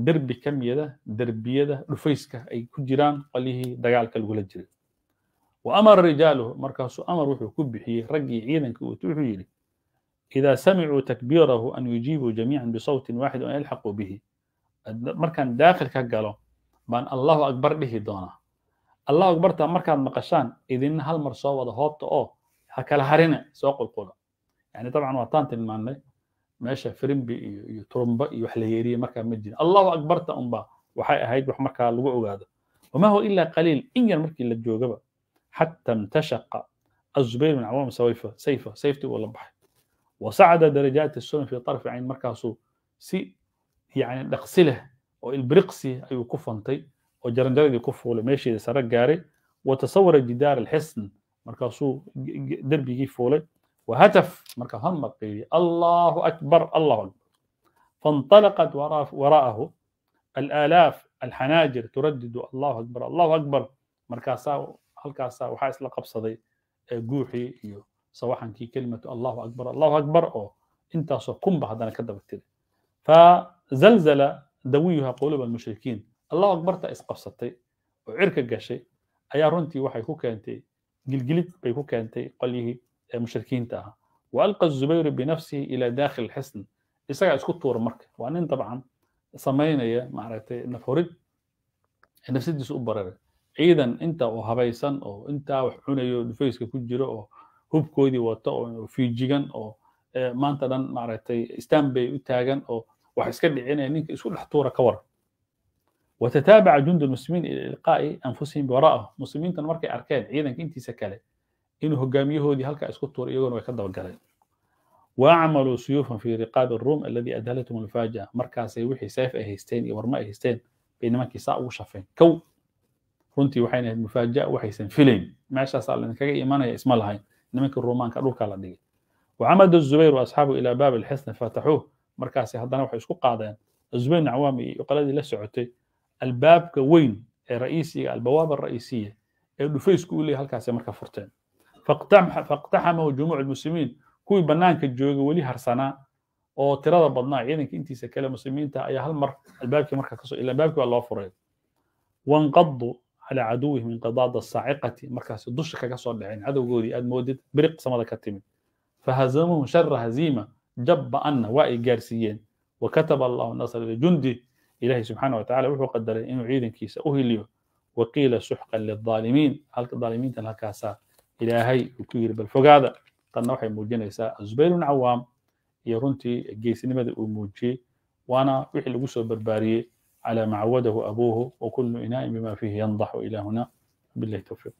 S2: derbi ka mida derbiyada dhufayska ay ku jiraan qalihii dagaalka lagula jiray wa amara rijaaluhu markaasuu amar wuxuu ku bixiyey raggii ciidanka uutu wuxuu yidhi idaa samicuu takbiirahu an yujiibuu jamiican bisawtin waaxid an yalxaquu bihi markaan daakhil ka galo baan allahu akbar dhihi doonaa allahu akbarta markaad maqashaan idinna hal mar soo wada hoobta oo ha kala harina soo qulqula yani dabcan waa taan tilmaannay meesha firimbi iyo iyo turumba iyo wax la yeeriyey markaa ma jirin allahu akbarta unba waxay ahayd wax markaa lagu ogaado wamaa huwa ilaa qaliil in yar markii la joogaba xataa imtashaqa azubayr bin cawaam sayfa sayfa sayftii uu la baxay wasacada darajaati sunan fi tarfi cayn markaasuu si yani dhaqsi leh oo ilbiriqsi ayuu ku fantay oo jaranjaradii ku fuulay meesheeda sare gaaray wa tasawara jidaar alxisn markaasuu derbigii fuulay waa hataf marka hal maqiiriyo allahu akbar allahu akbar fainطalaqat wara'ahu alaalaaf alxanaajir turadidu allahu akbar allahu akbar markaasaa halkaasaa waxaa isla qabsaday guuxii iyo sawaxankii kelimatu allahu akbar allahu akbar oo intaasoo kunba haddana ka daba tiri fazalzala dawiyuha quluba almushrikiin allahu akbarta isqabsatay oo cirka gashay ayaa runtii waxay ku keentay gilgilid bay ku keentay qolyihii mushrikiinta ah waalqa azubayru binafsihi ilaa daakhil alxisn isagaa isku tuura marka waa nin dabcan samaynaya maaragtay nafhurid nafsadiisa u barara ciidan inta oo habaysan oo intaa wax cunayo dhufayska ku jiro oo hubkoodii wato oo fiijigan oo maanta dhan maaragtay istanbay u taagan oo wax iska dhicinaya ninka isku dhex tuura ka waran watataabaca jundu lmuslimiin ila ilqaa'i anfusihim biwara'ahu muslimiintana markay arkeen ciidanka intiisa kale in hogaamiyahoodii halkaa isku tuuray iyagona way ka dabagaleen waacmaluu suyuufan fii riqaabi aruum alladii adhalatum alfaajica markaasay wixii seef ay haysteen iyo warmo ay haysteen bay nimankii saa ugu shafeen kow runtii waxayna ahayd mufaaja'a waxaysan filayn meeshaasaa lainkaga imanaya isma lahayn nimankii ruumaanka dhulkaa la dhigay وعمد الزبير وأصحابه إلى باب الحصن فتحوه مركاسي هدنا وحي اسكو قادين الزبير نعوامي يقلدي لسعوتي الباب وين الرئيسي البوابة الرئيسية اللي فيسكو لي هالكاسي مركا فرتين faktaxamahu jumuuc muslimiin kuwii banaanka jooga weli harsanaa oo tirada badnaa ciidanka intiisa kale muslimiinta ayaa hal mar albaabkii marka kasoo ila albaabkii waa loo furay wanqadu calaa caduwihim inqidaada saaciqati markaas dusha kaga soo dhaceen cadowgoodii aad moodid biriq samada ka timid fahazamuhu shara haziima jabba anna waa ay gaarsiiyeen wakataba allahu nasra lijundi ilahi subxaana watacala wuxuu qadaray inuu ciidankiisa u hiliyo waqiila suxqan lilaalimiin halka aalimiintan halkaasaa ilaahay uu ku yidhi bal fogaada tanna waxay muujinaysaa zubayr cawaam iyo runtii geesinimada uu muujiyey waana wixii lagu soo barbaariyey calaa macawadahu abuuhu wa kullu inaain bima fiihi yandaxu ilahuna billahi towfiiq